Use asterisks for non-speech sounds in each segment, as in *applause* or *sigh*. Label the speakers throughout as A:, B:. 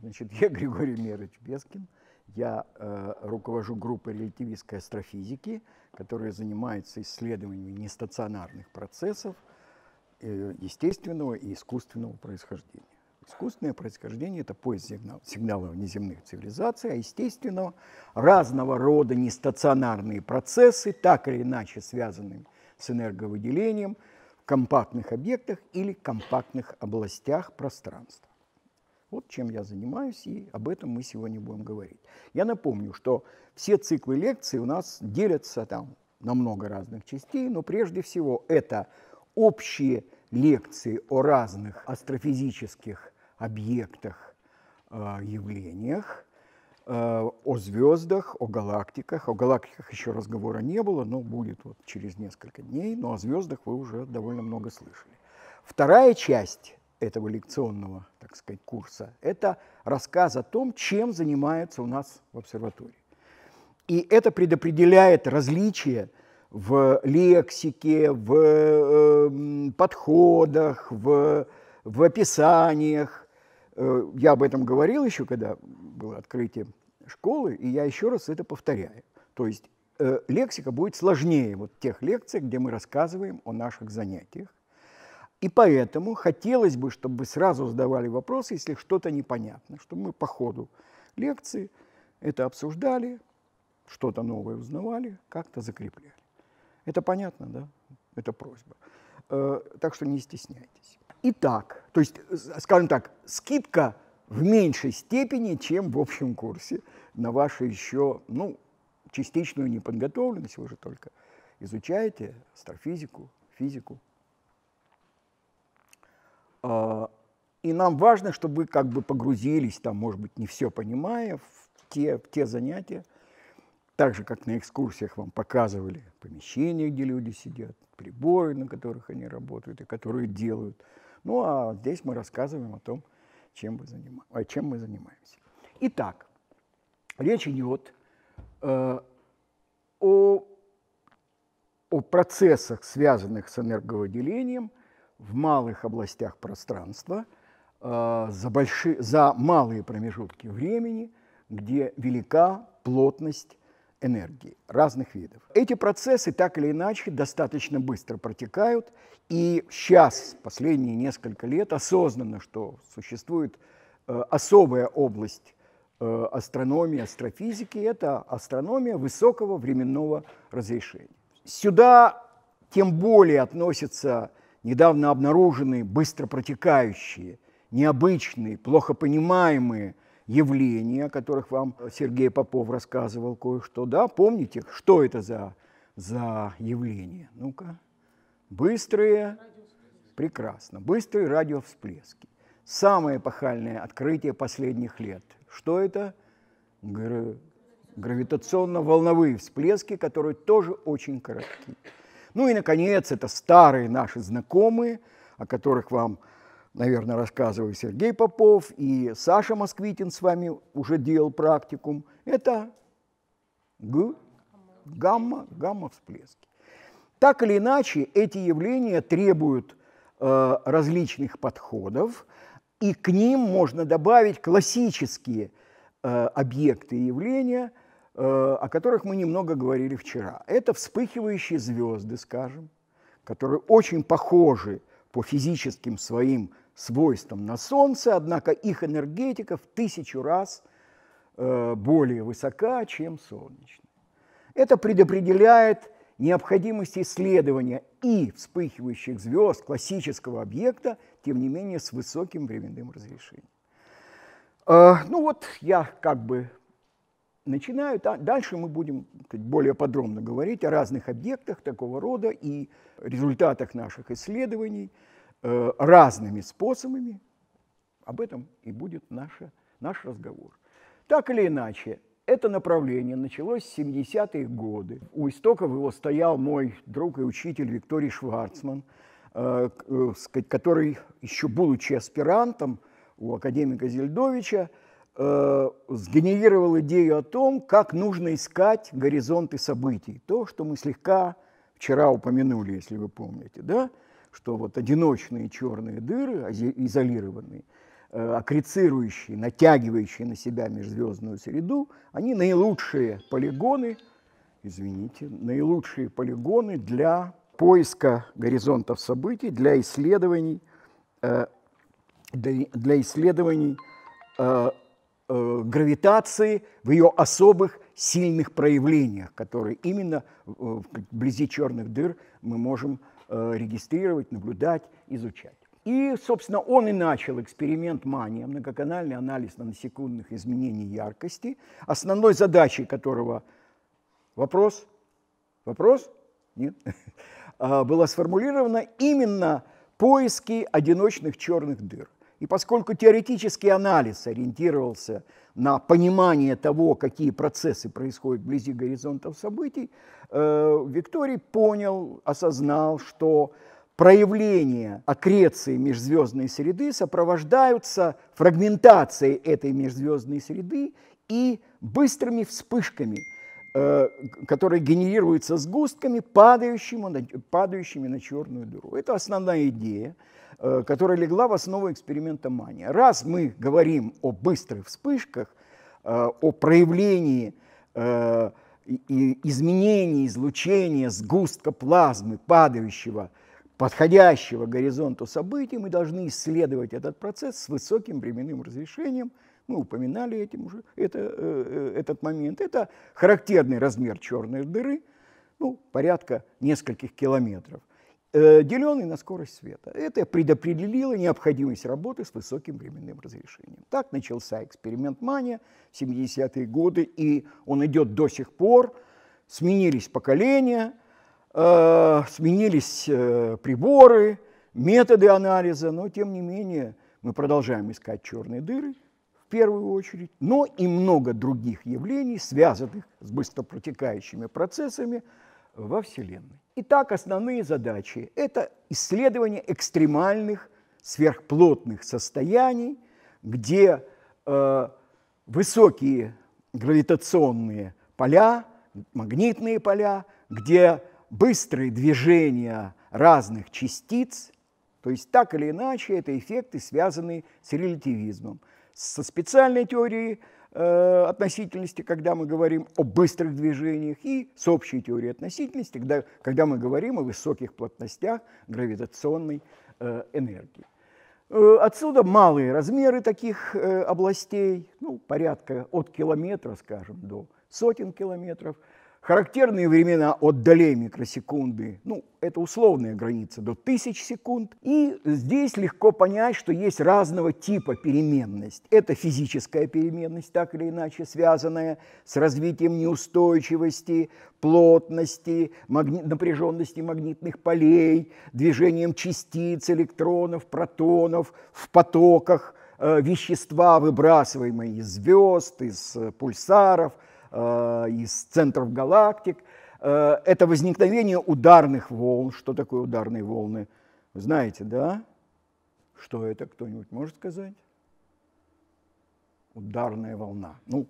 A: Значит, *laughs* я Григорий Мерович Бескин, я э, руковожу группой релятивистской астрофизики, которая занимается исследованием нестационарных процессов э, естественного и искусственного происхождения. Искусственное происхождение – это поиск сигнал, сигналов внеземных цивилизаций, а естественного – разного рода нестационарные процессы, так или иначе связанные с энерговыделением в компактных объектах или компактных областях пространства. Вот чем я занимаюсь, и об этом мы сегодня будем говорить. Я напомню, что все циклы лекций у нас делятся там на много разных частей, но прежде всего это общие лекции о разных астрофизических объектах, э, явлениях, э, о звездах, о галактиках. О галактиках еще разговора не было, но будет вот через несколько дней. Но о звездах вы уже довольно много слышали. Вторая часть этого лекционного, так сказать, курса, это рассказ о том, чем занимаются у нас в обсерватории. И это предопределяет различия в лексике, в э, подходах, в, в описаниях. Э, я об этом говорил еще, когда было открытие школы, и я еще раз это повторяю. То есть э, лексика будет сложнее вот тех лекций, где мы рассказываем о наших занятиях и поэтому хотелось бы, чтобы вы сразу задавали вопрос, если что-то непонятно, чтобы мы по ходу лекции это обсуждали, что-то новое узнавали, как-то закрепляли. Это понятно, да? Это просьба. Э, так что не стесняйтесь. Итак, то есть, скажем так, скидка в меньшей степени, чем в общем курсе на вашу еще, ну, частичную неподготовленность. Вы же только изучаете астрофизику, физику, а, и нам важно, чтобы вы как бы погрузились, там, может быть, не все понимая, в те, в те занятия, так же, как на экскурсиях вам показывали помещения, где люди сидят, приборы, на которых они работают и которые делают. Ну, а здесь мы рассказываем о том, чем, вы заним... чем мы занимаемся. Итак, речь идет э, о, о процессах, связанных с энерговыделением – в малых областях пространства э, за, большие за малые промежутки времени, где велика плотность энергии разных видов. Эти процессы так или иначе достаточно быстро протекают, и сейчас, последние несколько лет, осознанно, что существует э, особая область э, астрономии, астрофизики, это астрономия высокого временного разрешения. Сюда тем более относятся недавно обнаруженные быстро протекающие, необычные, плохо понимаемые явления, о которых вам Сергей Попов рассказывал кое-что. Да, помните, что это за, за явление? Ну-ка. Быстрые, прекрасно, быстрые радиовсплески. Самое эпохальное открытие последних лет. Что это? Гра... Гравитационно-волновые всплески, которые тоже очень короткие. Ну и, наконец, это старые наши знакомые, о которых вам, наверное, рассказывал Сергей Попов и Саша Москвитин с вами уже делал практикум. Это г, гамма, гамма всплески. Так или иначе, эти явления требуют э, различных подходов, и к ним можно добавить классические э, объекты и явления – Э, о которых мы немного говорили вчера. Это вспыхивающие звезды, скажем, которые очень похожи по физическим своим свойствам на Солнце, однако их энергетика в тысячу раз э, более высока, чем солнечная. Это предопределяет необходимость исследования и вспыхивающих звезд классического объекта, тем не менее с высоким временным разрешением. Э, ну вот я как бы начинают, а дальше мы будем более подробно говорить о разных объектах такого рода и результатах наших исследований э, разными способами. Об этом и будет наша, наш разговор. Так или иначе, это направление началось в 70-е годы. У истоков его стоял мой друг и учитель Викторий Шварцман, э, э, который, еще будучи аспирантом у академика Зельдовича, э, сгенерировал идею о том, как нужно искать горизонты событий. То, что мы слегка вчера упомянули, если вы помните, да? что вот одиночные черные дыры, изолированные, э, аккрецирующие, натягивающие на себя межзвездную среду, они наилучшие полигоны, извините, наилучшие полигоны для поиска горизонтов событий, для исследований, э, для, для исследований э, Э, гравитации в ее особых сильных проявлениях, которые именно э, вблизи черных дыр мы можем э, регистрировать, наблюдать, изучать. И, собственно, он и начал эксперимент мания, многоканальный анализ на наносекундных изменений яркости, основной задачей которого вопрос, вопрос, нет, *laughs* а, была сформулирована именно поиски одиночных черных дыр – и поскольку теоретический анализ ориентировался на понимание того, какие процессы происходят вблизи горизонтов событий, э, Викторий понял, осознал, что проявления аккреции межзвездной среды сопровождаются фрагментацией этой межзвездной среды и быстрыми вспышками, э, которые генерируются сгустками, падающими на, падающими на черную дыру. Это основная идея. Э, которая легла в основу эксперимента Мания. Раз мы говорим о быстрых вспышках, э, о проявлении э, и изменении излучения сгустка плазмы, падающего, подходящего к горизонту событий, мы должны исследовать этот процесс с высоким временным разрешением. Мы упоминали этим уже это, этот момент. Это характерный размер черной дыры, ну, порядка нескольких километров. Э, деленный на скорость света. Это предопределило необходимость работы с высоким временным разрешением. Так начался эксперимент Мания в 70-е годы, и он идет до сих пор. Сменились поколения, э, сменились э, приборы, методы анализа, но тем не менее мы продолжаем искать черные дыры в первую очередь, но и много других явлений, связанных с быстро протекающими процессами, во Вселенной. Итак, основные задачи – это исследование экстремальных сверхплотных состояний, где э, высокие гравитационные поля, магнитные поля, где быстрые движения разных частиц, то есть так или иначе это эффекты, связанные с релятивизмом со специальной теорией э, относительности, когда мы говорим о быстрых движениях, и с общей теорией относительности, когда, когда мы говорим о высоких плотностях гравитационной э, энергии. Э, отсюда малые размеры таких областей, ну, порядка от километра, скажем, до сотен километров – Характерные времена от долей микросекунды, ну, это условная граница, до тысяч секунд. И здесь легко понять, что есть разного типа переменность. Это физическая переменность, так или иначе связанная с развитием неустойчивости, плотности, магни... напряженности магнитных полей, движением частиц, электронов, протонов в потоках, э, вещества, выбрасываемые из звезд, из э, пульсаров – Э, из центров галактик. Э, это возникновение ударных волн. Что такое ударные волны? Вы знаете, да? Что это, кто-нибудь может сказать? Ударная волна. Ну,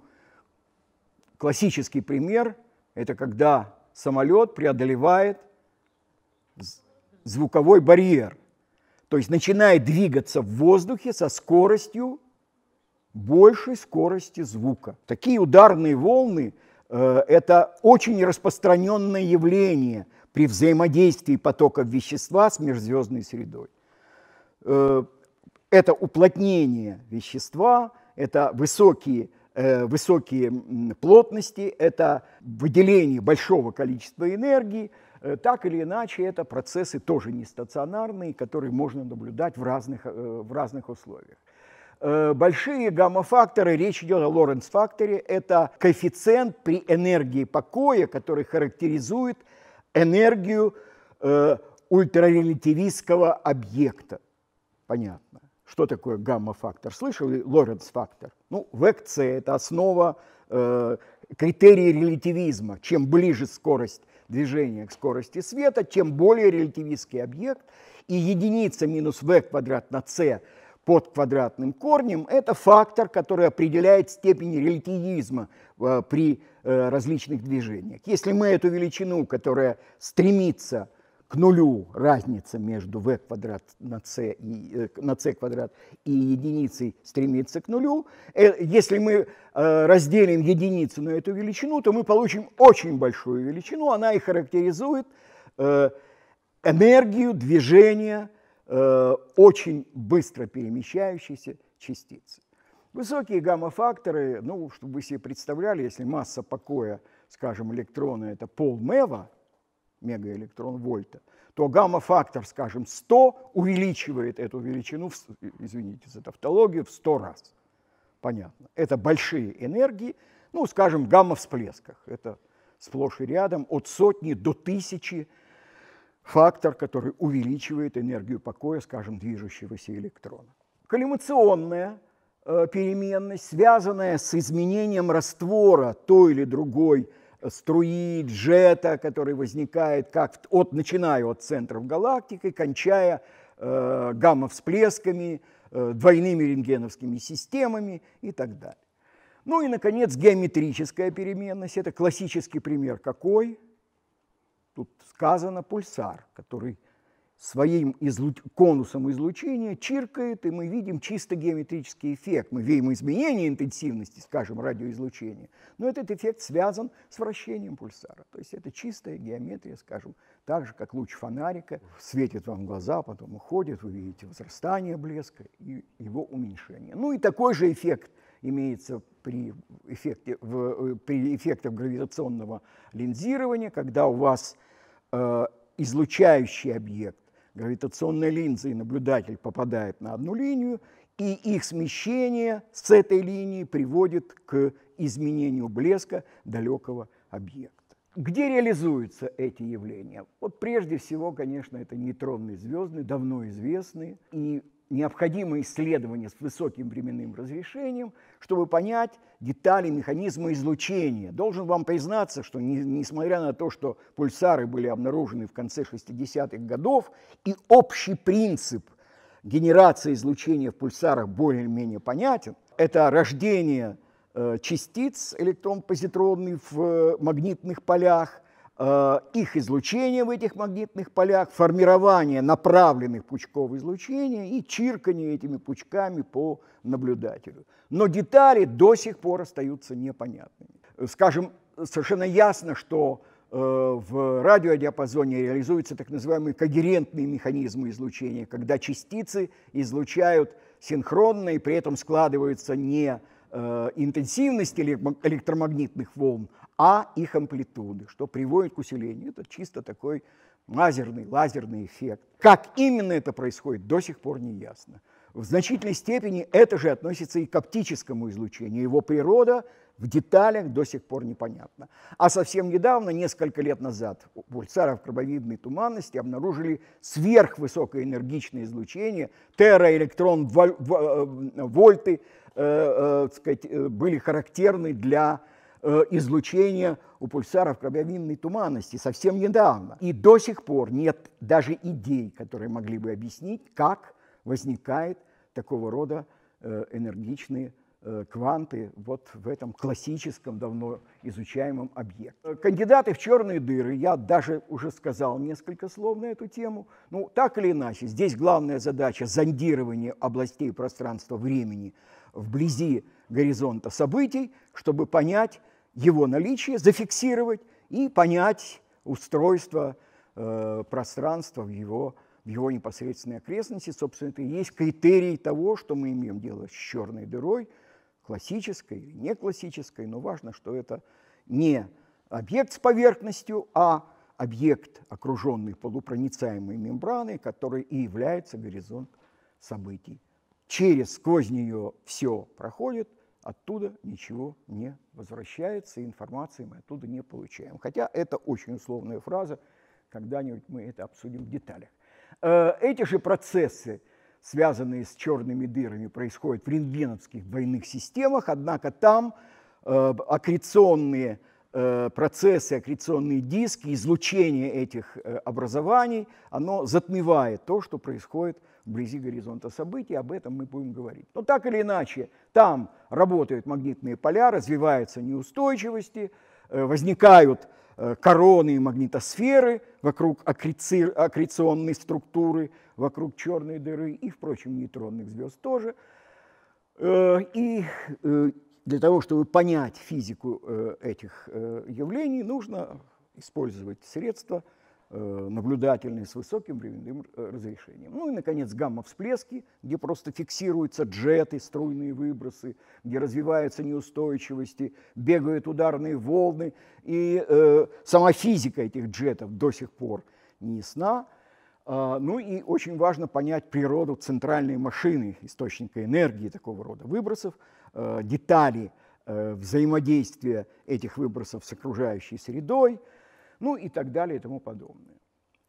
A: классический пример – это когда самолет преодолевает звуковой барьер, то есть начинает двигаться в воздухе со скоростью большей скорости звука. Такие ударные волны э, – это очень распространенное явление при взаимодействии потоков вещества с межзвездной средой. Э, это уплотнение вещества, это высокие, э, высокие плотности, это выделение большого количества энергии. Э, так или иначе, это процессы тоже нестационарные, которые можно наблюдать в разных, э, в разных условиях. Э, большие гамма-факторы, речь идет о Лоренц-факторе, это коэффициент при энергии покоя, который характеризует энергию э, ультрарелятивистского объекта. Понятно. Что такое гамма-фактор? Слышали Лоренц-фактор? Ну, ВЭКЦ – это основа э, критерий релятивизма. Чем ближе скорость движения к скорости света, тем более релятивистский объект. И единица минус v квадрат на c под квадратным корнем, это фактор, который определяет степень релятивизма э, при э, различных движениях. Если мы эту величину, которая стремится к нулю разница между v квадрат на c, и, э, на c квадрат и единицей стремится к нулю. Если мы разделим единицу на эту величину, то мы получим очень большую величину. Она и характеризует энергию движения Э, очень быстро перемещающейся частицы. Высокие гамма-факторы, ну, чтобы вы себе представляли, если масса покоя, скажем, электрона – это полмева, мегаэлектрон вольта, то гамма-фактор, скажем, 100 увеличивает эту величину, в, извините за тавтологию, в 100 раз. Понятно. Это большие энергии, ну, скажем, гамма-всплесках. Это сплошь и рядом от сотни до тысячи фактор, который увеличивает энергию покоя, скажем, движущегося электрона. Коллимационная э, переменность, связанная с изменением раствора той или другой э, струи, джета, который возникает как от, начиная от центров галактики, кончая э, гамма-всплесками, э, двойными рентгеновскими системами и так далее. Ну и, наконец, геометрическая переменность. Это классический пример какой? тут сказано, пульсар, который своим излу... конусом излучения чиркает, и мы видим чисто геометрический эффект. Мы видим изменение интенсивности, скажем, радиоизлучения, но этот эффект связан с вращением пульсара. То есть это чистая геометрия, скажем, так же, как луч фонарика светит вам в глаза, потом уходит, вы видите возрастание блеска и его уменьшение. Ну и такой же эффект имеется при, эффекте, в, э, при эффектах гравитационного линзирования, когда у вас Э, излучающий объект, гравитационная линза и наблюдатель попадают на одну линию, и их смещение с этой линии приводит к изменению блеска далекого объекта. Где реализуются эти явления? Вот прежде всего, конечно, это нейтронные звезды, давно известные, и необходимо исследование с высоким временным разрешением, чтобы понять детали механизма излучения. Должен вам признаться, что не, несмотря на то, что пульсары были обнаружены в конце 60-х годов, и общий принцип генерации излучения в пульсарах более-менее понятен, это рождение э, частиц электрон-позитронных в магнитных полях – Э, их излучение в этих магнитных полях, формирование направленных пучков излучения и чиркание этими пучками по наблюдателю. Но детали до сих пор остаются непонятными. Скажем, совершенно ясно, что э, в радиодиапазоне реализуются так называемые когерентные механизмы излучения, когда частицы излучают синхронно и при этом складываются не э, интенсивность электромагнитных волн, а их амплитуды, что приводит к усилению. Это чисто такой лазерный, лазерный эффект. Как именно это происходит, до сих пор не ясно. В значительной степени это же относится и к оптическому излучению. Его природа в деталях до сих пор непонятна. А совсем недавно, несколько лет назад, у пульсаров крабовидной туманности обнаружили сверхвысокоэнергичное излучение, тераэлектрон вольты э, э, э сказать, э, были характерны для э, излучения у пульсаров кровявинной туманности совсем недавно. И до сих пор нет даже идей, которые могли бы объяснить, как возникает такого рода э, энергичные э, кванты вот в этом классическом, давно изучаемом объекте. Э, кандидаты в черные дыры, я даже уже сказал несколько слов на эту тему. Ну, так или иначе, здесь главная задача зондирование областей пространства-времени вблизи горизонта событий, чтобы понять, его наличие, зафиксировать и понять устройство э, пространства в его, в его непосредственной окрестности. Собственно, это и есть критерий того, что мы имеем дело с черной дырой, классической или не классической, но важно, что это не объект с поверхностью, а объект, окруженный полупроницаемой мембраной, который и является горизонт событий. Через, сквозь нее все проходит – оттуда ничего не возвращается, и информации мы оттуда не получаем. Хотя это очень условная фраза, когда-нибудь мы это обсудим в деталях. Э, эти же процессы, связанные с черными дырами, происходят в рентгеновских двойных системах, однако там э, аккреционные э, процессы, аккреционные диски, излучение этих образований, оно затмевает то, что происходит в вблизи горизонта событий, об этом мы будем говорить. Но так или иначе, там работают магнитные поля, развиваются неустойчивости, э, возникают э, короны и магнитосферы вокруг аккрици... аккреционной структуры, вокруг черной дыры и, впрочем, нейтронных звезд тоже. Э, и для того, чтобы понять физику этих явлений, нужно использовать средства – Э, наблюдательные с высоким временным э, разрешением. Ну и, наконец, гамма-всплески, где просто фиксируются джеты, струйные выбросы, где развиваются неустойчивости, бегают ударные волны. И э, сама физика этих джетов до сих пор не ясна. Э, ну и очень важно понять природу центральной машины, источника энергии такого рода выбросов, э, детали э, взаимодействия этих выбросов с окружающей средой – ну и так далее и тому подобное.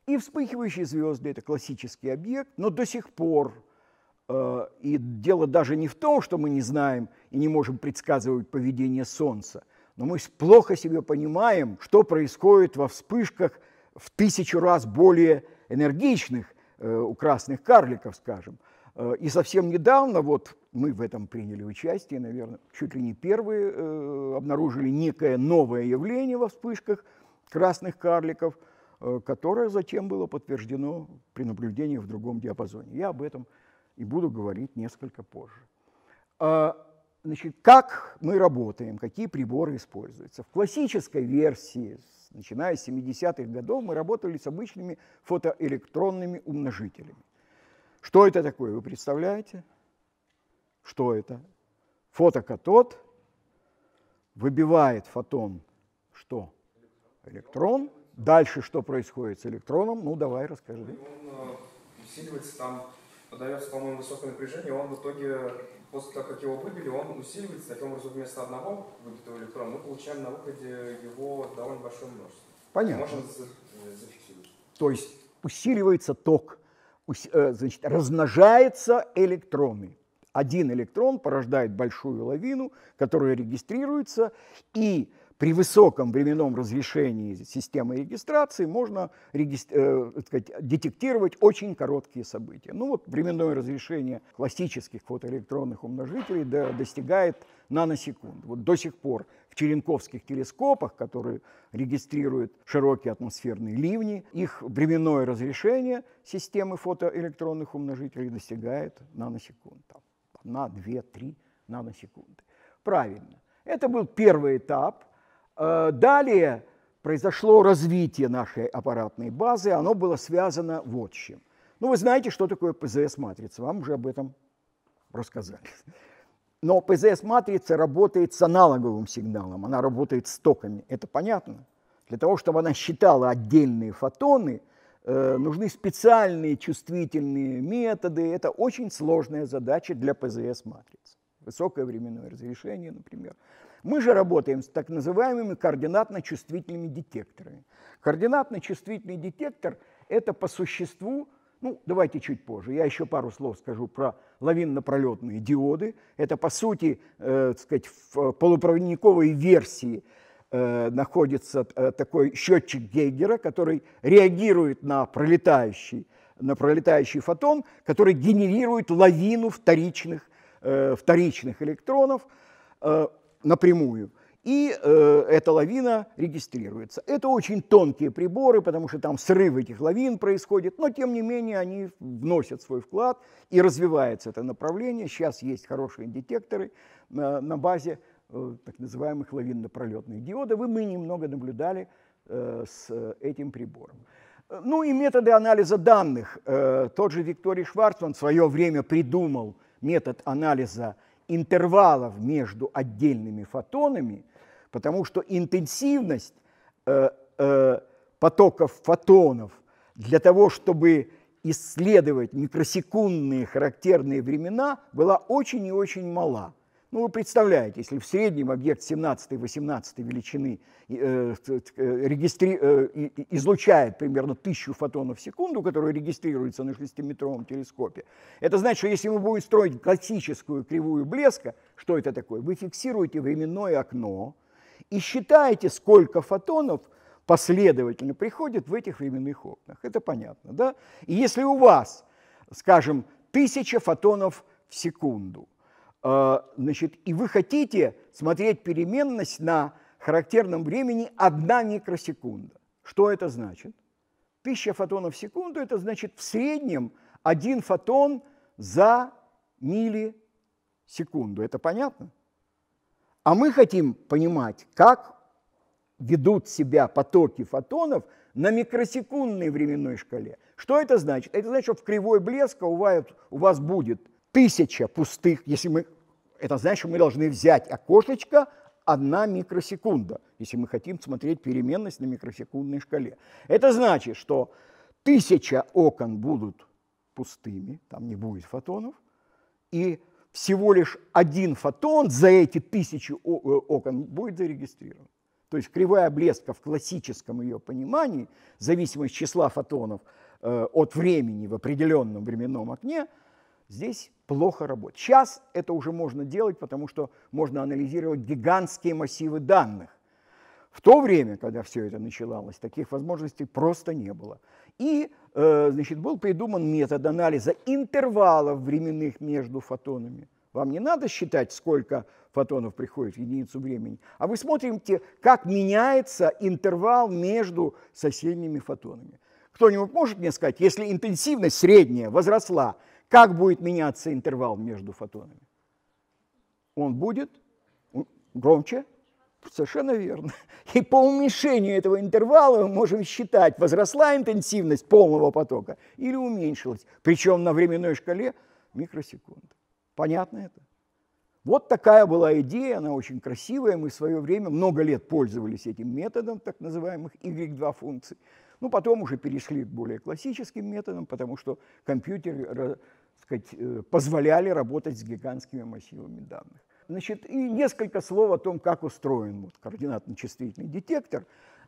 A: И вспыхивающие звезды – это классический объект, но до сих пор, э, и дело даже не в том, что мы не знаем и не можем предсказывать поведение Солнца, но мы плохо себе понимаем, что происходит во вспышках в тысячу раз более энергичных э, у красных карликов, скажем. Э, и совсем недавно, вот мы в этом приняли участие, наверное, чуть ли не первые, э, обнаружили некое новое явление во вспышках – красных карликов, э, которое затем было подтверждено при наблюдении в другом диапазоне. Я об этом и буду говорить несколько позже. А, значит, как мы работаем, какие приборы используются. В классической версии, начиная с 70-х годов, мы работали с обычными фотоэлектронными умножителями. Что это такое, вы представляете? Что это? Фотокатод выбивает фотон что? Электрон. Дальше что происходит с электроном? Ну, давай, расскажи. Он э, усиливается там, подается, по-моему, высокое напряжение, он в итоге, после того, как его выбили, он усиливается, таким образом, вместо одного выбитого электрона мы получаем на выходе его довольно большое множество. Понятно. Можно э, зафиксировать. То есть усиливается ток, э, значит, размножаются электроны. Один электрон порождает большую лавину, которая регистрируется, и при высоком временном разрешении системы регистрации можно регистр... э, сказать, детектировать очень короткие события. Ну вот временное разрешение классических фотоэлектронных умножителей до, достигает наносекунд. Вот до сих пор в черенковских телескопах, которые регистрируют широкие атмосферные ливни, их временное разрешение системы фотоэлектронных умножителей достигает наносекунд. Там, одна, две, три наносекунды. Правильно. Это был первый этап – Э, далее произошло развитие нашей аппаратной базы, оно было связано вот с чем. Ну, вы знаете, что такое ПЗС-матрица, вам уже об этом рассказали. Но ПЗС-матрица работает с аналоговым сигналом, она работает с токами, это понятно. Для того, чтобы она считала отдельные фотоны, э, нужны специальные чувствительные методы. Это очень сложная задача для пзс матрицы Высокое временное разрешение, например. Мы же работаем с так называемыми координатно-чувствительными детекторами. Координатно-чувствительный детектор – это по существу, ну, давайте чуть позже, я еще пару слов скажу про лавинно-пролетные диоды. Это, по сути, э, сказать, в полупроводниковой версии э, находится э, такой счетчик Гейгера, который реагирует на пролетающий, на пролетающий фотон, который генерирует лавину вторичных, э, вторичных электронов. Э, напрямую. И э, эта лавина регистрируется. Это очень тонкие приборы, потому что там срыв этих лавин происходит, но тем не менее они вносят свой вклад и развивается это направление. Сейчас есть хорошие детекторы на, э, на базе э, так называемых лавинно-пролетных диодов, и мы немного наблюдали э, с этим прибором. Э, ну и методы анализа данных. Э, тот же Викторий Шварцман в свое время придумал метод анализа данных интервалов между отдельными фотонами, потому что интенсивность э, э, потоков фотонов для того, чтобы исследовать микросекундные характерные времена, была очень и очень мала – ну, вы представляете, если в среднем объект 17-18 величины э, э, регистри... э, излучает примерно 1000 фотонов в секунду, которые регистрируются на 6-метровом телескопе, это значит, что если мы будем строить классическую кривую блеска, что это такое? Вы фиксируете временное окно и считаете, сколько фотонов последовательно приходит в этих временных окнах. Это понятно, да? И если у вас, скажем, 1000 фотонов в секунду, Э, значит, и вы хотите смотреть переменность на характерном времени одна микросекунда. Что это значит? тысяча фотонов в секунду – это значит в среднем один фотон за миллисекунду. Это понятно? А мы хотим понимать, как ведут себя потоки фотонов на микросекундной временной шкале. Что это значит? Это значит, что в кривой блеска у вас будет тысяча пустых, если мы, это значит, мы должны взять окошечко, одна микросекунда, если мы хотим смотреть переменность на микросекундной шкале. Это значит, что тысяча окон будут пустыми, там не будет фотонов, и всего лишь один фотон за эти тысячи э, окон будет зарегистрирован. То есть кривая блеска в классическом ее понимании, зависимость числа фотонов э, от времени в определенном временном окне, здесь плохо работает. Сейчас это уже можно делать, потому что можно анализировать гигантские массивы данных. В то время, когда все это начиналось, таких возможностей просто не было. И э, значит, был придуман метод анализа интервалов временных между фотонами. Вам не надо считать, сколько фотонов приходит в единицу времени, а вы смотрите, как меняется интервал между соседними фотонами. Кто-нибудь может мне сказать, если интенсивность средняя возросла как будет меняться интервал между фотонами? Он будет громче, Совершенно верно. И по уменьшению этого интервала мы можем считать, возросла интенсивность полного потока или уменьшилась, причем на временной шкале микросекунд. Понятно это? Вот такая была идея, она очень красивая. Мы в свое время много лет пользовались этим методом так называемых Y2 функций. Ну, потом уже перешли к более классическим методам, потому что компьютер э, сказать, э, позволяли работать с гигантскими массивами данных. Значит, и несколько слов о том, как устроен вот, координатно-чувствительный детектор.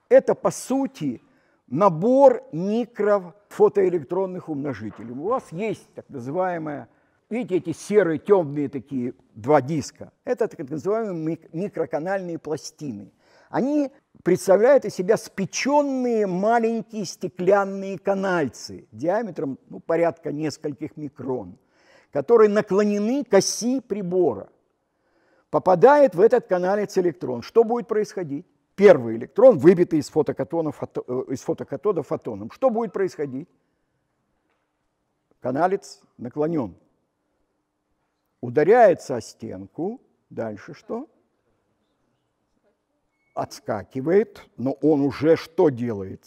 A: Это, по сути, набор микро фотоэлектронных умножителей. У вас есть так называемая, видите, эти серые, темные такие два диска. Это так называемые микроканальные пластины – они представляют из себя спеченные маленькие стеклянные канальцы диаметром ну, порядка нескольких микрон, которые наклонены к оси прибора. Попадает в этот каналец электрон. Что будет происходить? Первый электрон, выбитый из, фотокатонов, э, из фотокатода фотоном. Что будет происходить? Каналец наклонен. Ударяется о стенку. Дальше что? отскакивает, но он уже что делает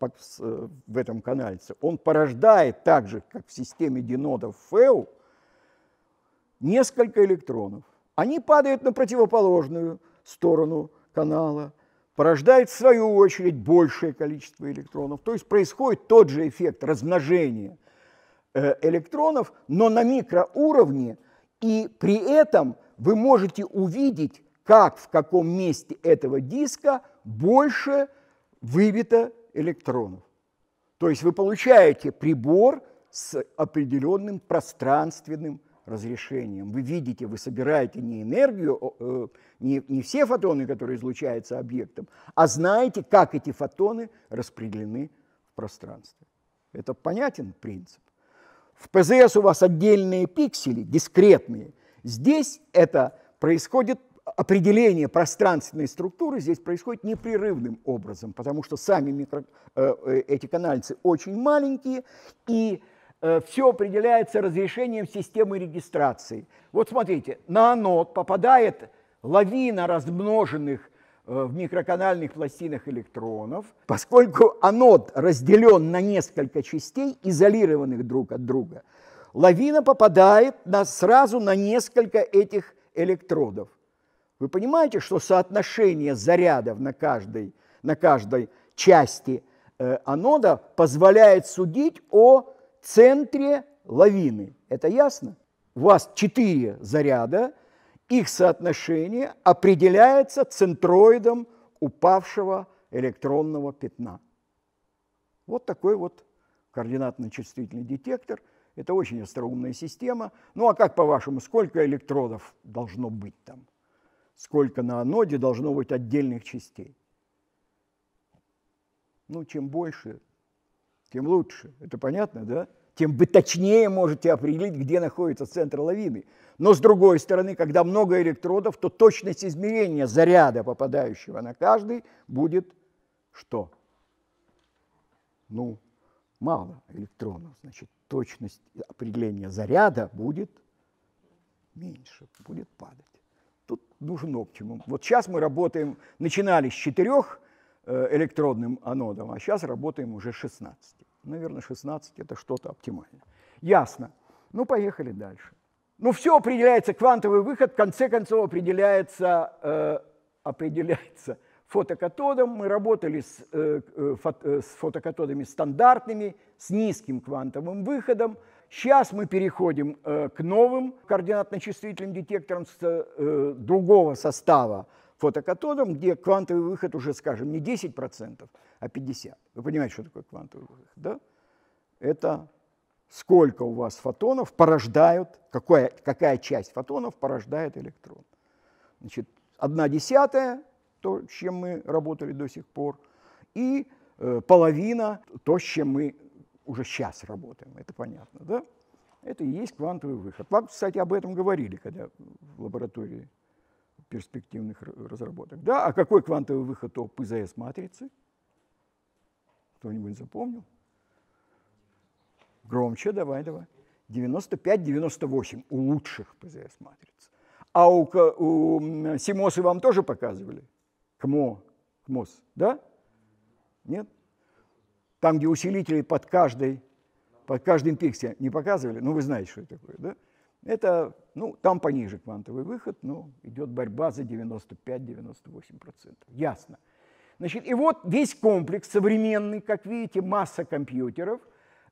A: э, в этом канальце? Он порождает так же, как в системе динодов ФЭУ, несколько электронов. Они падают на противоположную сторону канала, порождает в свою очередь большее количество электронов. То есть происходит тот же эффект размножения э, электронов, но на микроуровне, и при этом вы можете увидеть как в каком месте этого диска больше выбито электронов. То есть вы получаете прибор с определенным пространственным разрешением. Вы видите, вы собираете не энергию, э, не, не все фотоны, которые излучаются объектом, а знаете, как эти фотоны распределены в пространстве. Это понятен принцип. В ПЗС у вас отдельные пиксели, дискретные. Здесь это происходит определение пространственной структуры здесь происходит непрерывным образом, потому что сами микро, э, э, эти канальцы очень маленькие, и э, все определяется разрешением системы регистрации. Вот смотрите, на анод попадает лавина размноженных в микроканальных пластинах электронов. Поскольку анод разделен на несколько частей, изолированных друг от друга, лавина попадает на, сразу на несколько этих электродов. Вы понимаете, что соотношение зарядов на каждой, на каждой части э, анода позволяет судить о центре лавины. Это ясно? У вас четыре заряда, их соотношение определяется центроидом упавшего электронного пятна. Вот такой вот координатно-чувствительный детектор. Это очень остроумная система. Ну а как по-вашему, сколько электродов должно быть там? сколько на аноде должно быть отдельных частей. Ну, чем больше, тем лучше. Это понятно, да? Тем вы точнее можете определить, где находится центр лавины. Но с другой стороны, когда много электродов, то точность измерения заряда, попадающего на каждый, будет что? Ну, мало электронов, значит, точность определения заряда будет меньше, будет падать. Тут нужен оптимум. Вот сейчас мы работаем, начинали с четырех э, электродным анодом, а сейчас работаем уже 16. Наверное, 16 – это что-то оптимальное. Ясно. Ну, поехали дальше. Ну, все определяется, квантовый выход, в конце концов, определяется, э, определяется фотокатодом. Мы работали с, э, э фото, э, с фотокатодами стандартными, с низким квантовым выходом – Сейчас мы переходим э, к новым координатно-чувствительным детекторам с, э, другого состава фотокатодом, где квантовый выход уже, скажем, не 10%, а 50%. Вы понимаете, что такое квантовый выход, да? Это сколько у вас фотонов порождают, какая, какая часть фотонов порождает электрон. Значит, одна десятая, то, с чем мы работали до сих пор, и э, половина, то, с чем мы уже сейчас работаем, это понятно, да? Это и есть квантовый выход. Вам, кстати, об этом говорили, когда в лаборатории перспективных разработок. Да, а какой квантовый выход у ПЗС-матрицы? Кто-нибудь запомнил? Громче, давай, давай. 95-98 у лучших ПЗС-матриц. А у, у Симосы вам тоже показывали? КМО, КМОС, да? Нет? там, где усилители под, каждой, под каждым пикселем не показывали, ну вы знаете, что это такое, да? Это, ну, там пониже квантовый выход, но идет борьба за 95-98%. Ясно. Значит, и вот весь комплекс современный, как видите, масса компьютеров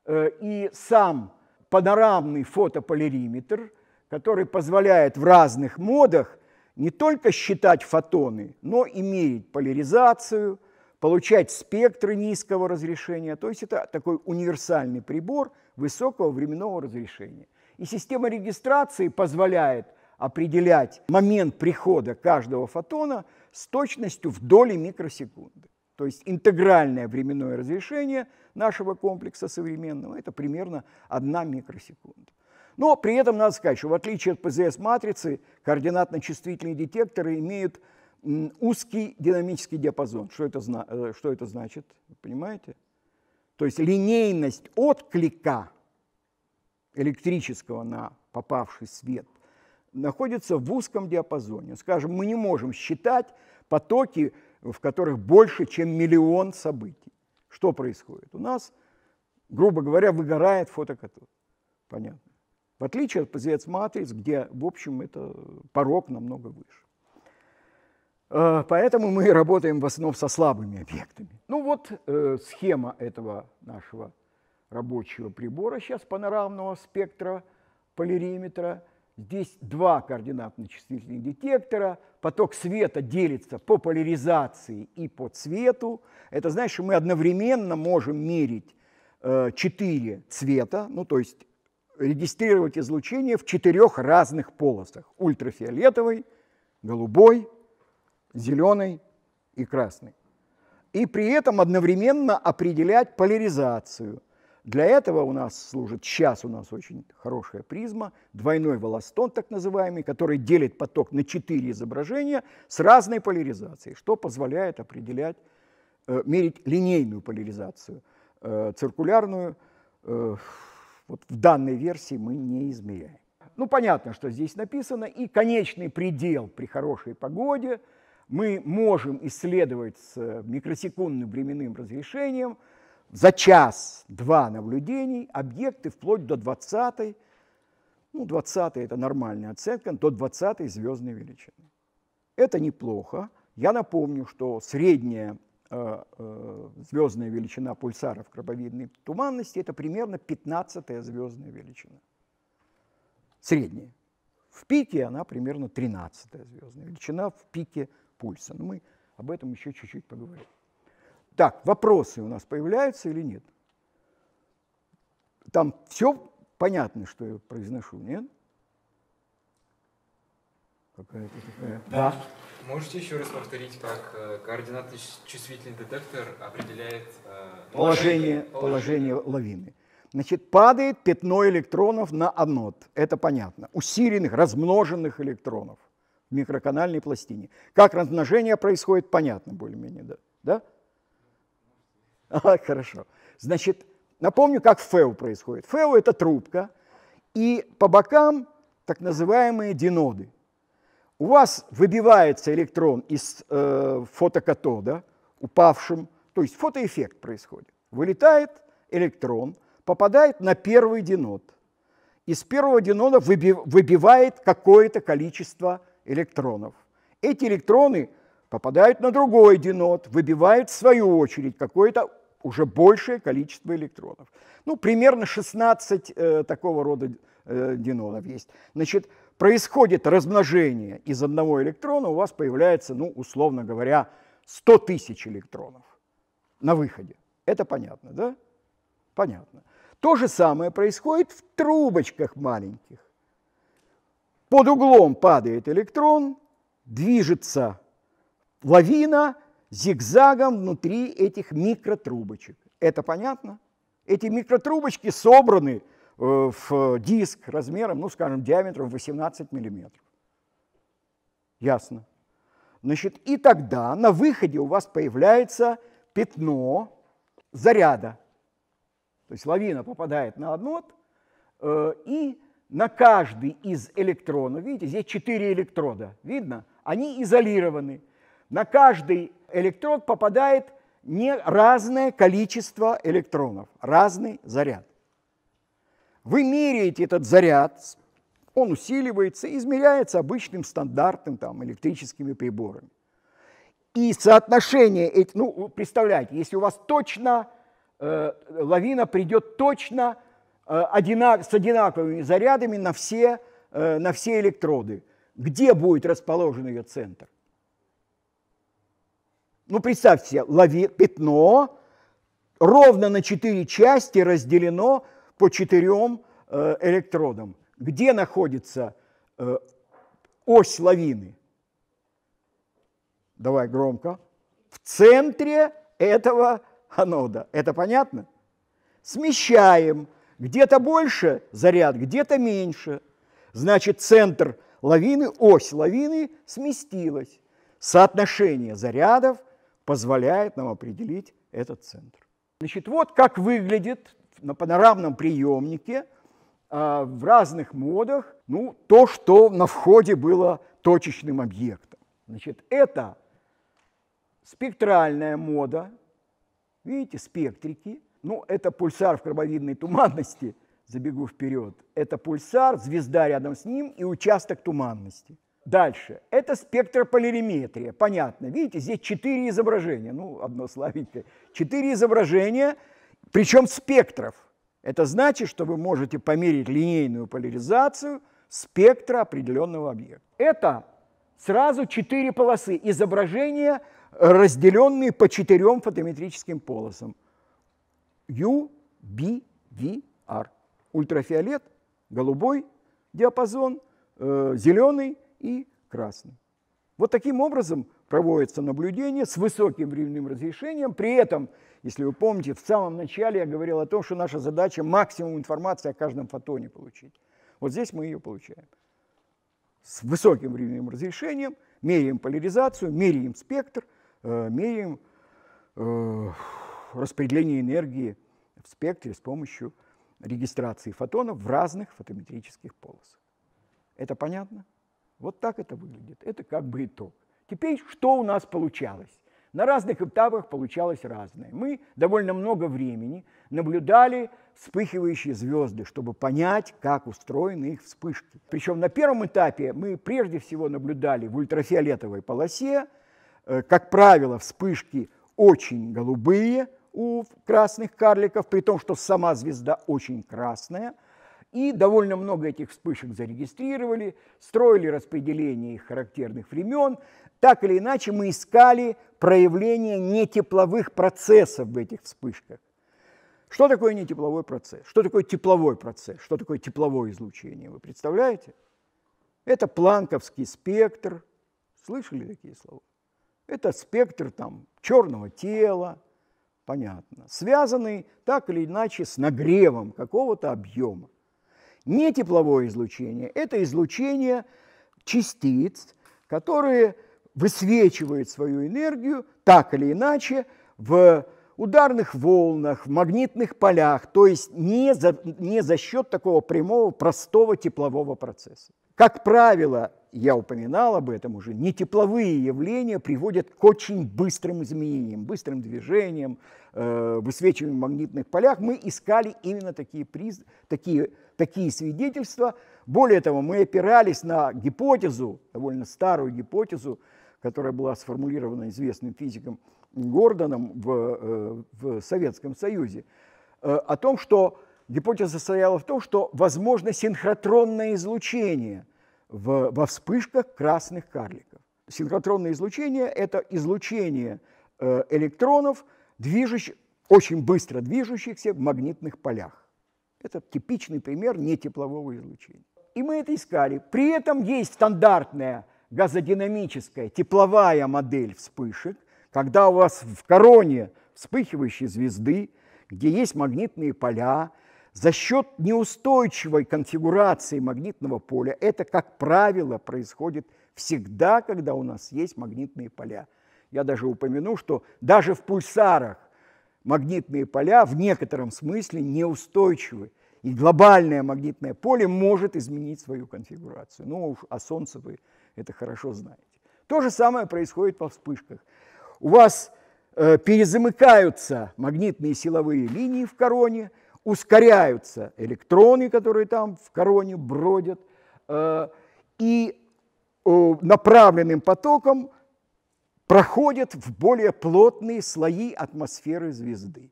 A: э, и сам панорамный фотополириметр, который позволяет в разных модах не только считать фотоны, но и мерить поляризацию – получать спектры низкого разрешения. То есть это такой универсальный прибор высокого временного разрешения. И система регистрации позволяет определять момент прихода каждого фотона с точностью в доли микросекунды. То есть интегральное временное разрешение нашего комплекса современного – это примерно одна микросекунда. Но при этом надо сказать, что в отличие от ПЗС-матрицы, координатно-чувствительные детекторы имеют узкий динамический диапазон. Что это, э, что это значит? Вы понимаете? То есть линейность отклика электрического на попавший свет находится в узком диапазоне. Скажем, мы не можем считать потоки, в которых больше, чем миллион событий. Что происходит? У нас, грубо говоря, выгорает фотокатод. Понятно. В отличие от пазец матриц, где, в общем, это порог намного выше. А, поэтому мы работаем в основном со слабыми объектами. Ну вот э, схема этого нашего рабочего прибора сейчас панорамного спектра полириметра. Здесь два координатно-чувствительных детектора. Поток света делится по поляризации и по цвету. Это значит, что мы одновременно можем мерить э, четыре цвета, ну то есть регистрировать излучение в четырех разных полосах. Ультрафиолетовый, голубой, зеленый и красный. И при этом одновременно определять поляризацию. Для этого у нас служит, сейчас у нас очень хорошая призма, двойной волостон так называемый, который делит поток на четыре изображения с разной поляризацией, что позволяет определять, э, мерить линейную поляризацию. Э, циркулярную э, вот в данной версии мы не измеряем. Ну, понятно, что здесь написано, и конечный предел при хорошей погоде – мы можем исследовать с э, микросекундным временным разрешением за час-два наблюдений объекты вплоть до 20 ну 20 это нормальная оценка, до 20 звездной величины. Это неплохо. Я напомню, что средняя э, э, звездная величина пульсаров крабовидной туманности это примерно 15 звездная величина. Средняя. В пике она примерно 13 звездная величина, в пике пульса. Но мы об этом еще чуть-чуть поговорим. Так, вопросы у нас появляются или нет? Там все понятно, что я произношу, нет? Какая-то такая... Да. Можете еще раз повторить, как э, координатный чувствительный детектор определяет э, положение, положение, положение лавины? Значит, падает пятно электронов на анод. Это понятно. Усиленных, размноженных электронов микроканальной пластине. Как размножение происходит, понятно более-менее, да? да? А, хорошо. Значит, напомню, как фео происходит. Фео – это трубка, и по бокам так называемые диноды. У вас выбивается электрон из э, фотокатода упавшим, то есть фотоэффект происходит. Вылетает электрон, попадает на первый динод. Из первого динода выби выбивает какое-то количество электронов. Эти электроны попадают на другой денот, выбивают в свою очередь какое-то уже большее количество электронов. Ну, примерно 16 э, такого рода э, денонов есть. Значит, происходит размножение из одного электрона, у вас появляется, ну, условно говоря, 100 тысяч электронов на выходе. Это понятно, да? Понятно. То же самое происходит в трубочках маленьких. Под углом падает электрон, движется лавина зигзагом внутри этих микротрубочек. Это понятно? Эти микротрубочки собраны э, в диск размером, ну, скажем, диаметром 18 миллиметров. Ясно. Значит, и тогда на выходе у вас появляется пятно заряда. То есть лавина попадает на анод, э, и на каждый из электронов, видите, здесь 4 электрода, видно, они изолированы. На каждый электрод попадает не разное количество электронов, разный заряд. Вы меряете этот заряд, он усиливается, измеряется обычным стандартным там, электрическими приборами. И соотношение, ну, представляете, если у вас точно, э, лавина придет точно Э, с одинаковыми зарядами на все, э, на все электроды. Где будет расположен ее центр? Ну, представьте себе, лови, пятно ровно на четыре части разделено по четырем э, электродам. Где находится ось лавины? Давай громко. В центре этого анода. Это понятно? Смещаем где-то больше заряд, где-то меньше. Значит, центр лавины, ось лавины сместилась. Соотношение зарядов позволяет нам определить этот центр. Значит, вот как выглядит на панорамном приемнике э, в разных модах ну, то, что на входе было точечным объектом. Значит, это спектральная мода, видите, спектрики – ну, это пульсар в карбовидной туманности, забегу вперед. Это пульсар, звезда рядом с ним и участок туманности. Дальше. Это спектрополириметрия. Понятно. Видите, здесь четыре изображения. Ну, одно славенькое. Четыре изображения, причем спектров. Это значит, что вы можете померить линейную поляризацию спектра определенного объекта. Это сразу четыре полосы изображения, разделенные по четырем фотометрическим полосам. UBVR. Ультрафиолет, голубой диапазон, э, зеленый и красный. Вот таким образом проводится наблюдение с высоким временным разрешением. При этом, если вы помните, в самом начале я говорил о том, что наша задача максимум информации о каждом фотоне получить. Вот здесь мы ее получаем. С высоким временным разрешением меряем поляризацию, меряем спектр, э, меряем... Э, распределение энергии в спектре с помощью регистрации фотонов в разных фотометрических полосах. Это понятно? Вот так это выглядит. Это как бы итог. Теперь что у нас получалось? На разных этапах получалось разное. Мы довольно много времени наблюдали вспыхивающие звезды, чтобы понять, как устроены их вспышки. Причем на первом этапе мы прежде всего наблюдали в ультрафиолетовой полосе, э, как правило, вспышки очень голубые, у красных карликов, при том, что сама звезда очень красная. И довольно много этих вспышек зарегистрировали, строили распределение их характерных времен. Так или иначе мы искали проявление нетепловых процессов в этих вспышках. Что такое нетепловой процесс? Что такое тепловой процесс? Что такое тепловое излучение? Вы представляете? Это планковский спектр. Слышали такие слова? Это спектр там, черного тела, понятно, связаны так или иначе с нагревом какого-то объема. Не тепловое излучение – это излучение частиц, которые высвечивают свою энергию так или иначе в ударных волнах, в магнитных полях, то есть не за, не за счет такого прямого, простого теплового процесса. Как правило, я упоминал об этом уже, нетепловые явления приводят к очень быстрым изменениям, быстрым движениям, э, высвечиванием магнитных полях. Мы искали именно такие, приз, такие, такие свидетельства. Более того, мы опирались на гипотезу, довольно старую гипотезу, которая была сформулирована известным физиком Гордоном в, э, в Советском Союзе, э, о том, что гипотеза состояла в том, что возможно синхротронное излучение – в, во вспышках красных карликов. Синхротронное излучение – это излучение э, электронов, движущих, очень быстро движущихся в магнитных полях. Это типичный пример нетеплового излучения. И мы это искали. При этом есть стандартная газодинамическая тепловая модель вспышек, когда у вас в короне вспыхивающей звезды, где есть магнитные поля, за счет неустойчивой конфигурации магнитного поля это, как правило, происходит всегда, когда у нас есть магнитные поля. Я даже упомяну, что даже в пульсарах магнитные поля в некотором смысле неустойчивы, и глобальное магнитное поле может изменить свою конфигурацию. Ну уж о Солнце вы это хорошо знаете. То же самое происходит во вспышках. У вас э, перезамыкаются магнитные силовые линии в короне – ускоряются электроны, которые там в короне бродят, э, и э, направленным потоком проходят в более плотные слои атмосферы звезды,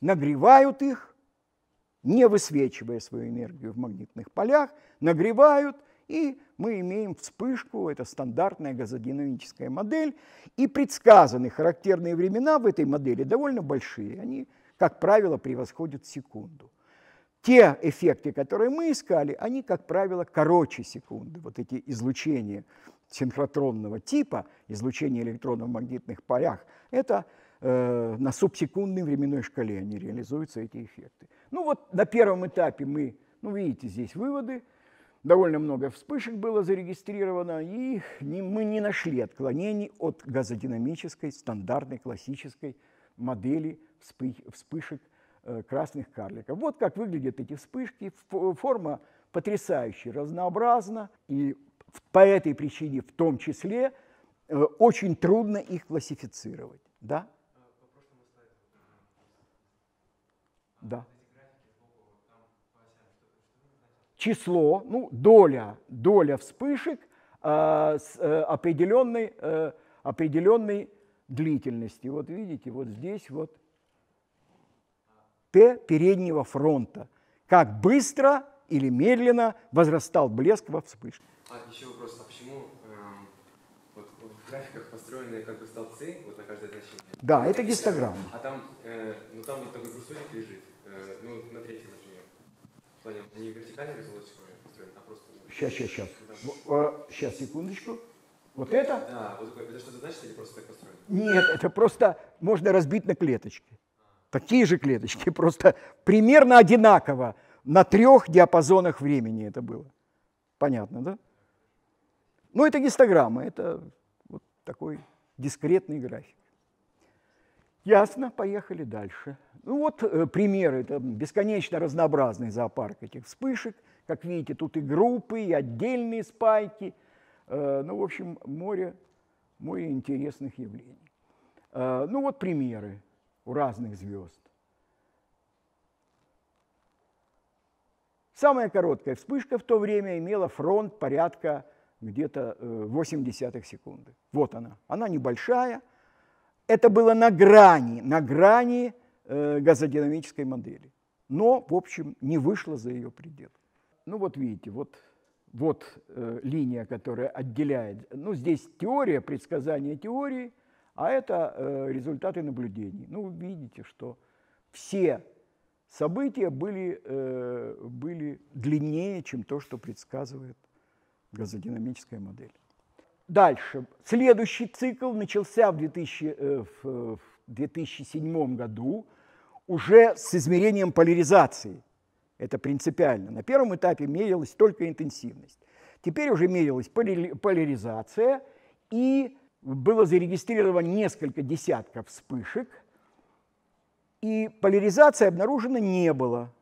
A: нагревают их, не высвечивая свою энергию в магнитных полях, нагревают, и мы имеем вспышку, это стандартная газодинамическая модель, и предсказаны характерные времена в этой модели довольно большие, они как правило, превосходят секунду. Те эффекты, которые мы искали, они, как правило, короче секунды. Вот эти излучения синхротронного типа, излучения электронов в магнитных полях, это э, на субсекундной временной шкале они реализуются, эти эффекты. Ну вот на первом этапе мы, ну видите здесь выводы, довольно много вспышек было зарегистрировано, и не, мы не нашли отклонений от газодинамической, стандартной, классической модели вспышек э, красных карликов. Вот как выглядят эти вспышки. Форма потрясающе разнообразна, и по этой причине в том числе э, очень трудно их классифицировать. Да? Да. Число, ну, доля, доля вспышек э, – с определенной, определенной длительности. Вот видите, вот здесь вот Т переднего фронта. Как быстро или медленно возрастал блеск во вспышке. А еще вопрос, а почему эм, вот, в графиках построены как бы столбцы вот на каждое значение? Да, это гистограмма. А там, э, ну там вот такой брусочек лежит, э, ну на третьем значении. не вертикально брусочек построен, а просто... Сейчас, сейчас, сейчас. Сейчас, э, секундочку. Вот это? Да, вот такой, это что-то значит или просто так построено? Нет, это просто можно разбить на клеточки. Такие же клеточки, просто примерно одинаково. На трех диапазонах времени это было. Понятно, да? Ну, это гистограмма, это вот такой дискретный график. Ясно, поехали дальше. Ну вот э, примеры, это бесконечно разнообразный зоопарк этих вспышек. Как видите, тут и группы, и отдельные спайки – Э, ну, в общем, море, море интересных явлений. Э, ну, вот примеры у разных звезд. Самая короткая вспышка в то время имела фронт порядка где-то 0,8 э, секунды. Вот она. Она небольшая. Это было на грани, на грани газодинамической модели. Но, в общем, не вышло за ее предел. Ну вот видите, вот вот э, линия, которая отделяет. Ну, здесь теория, предсказание теории, а это э, результаты наблюдений. Ну, вы видите, что все события были, э, были длиннее, чем то, что предсказывает газодинамическая модель. Дальше. Следующий цикл начался в, 2000, э, в, в 2007 году уже с измерением поляризации. Это принципиально. На первом этапе мерилась только интенсивность. Теперь уже мерилась поляризация, и было зарегистрировано несколько десятков вспышек, и поляризации обнаружено не было.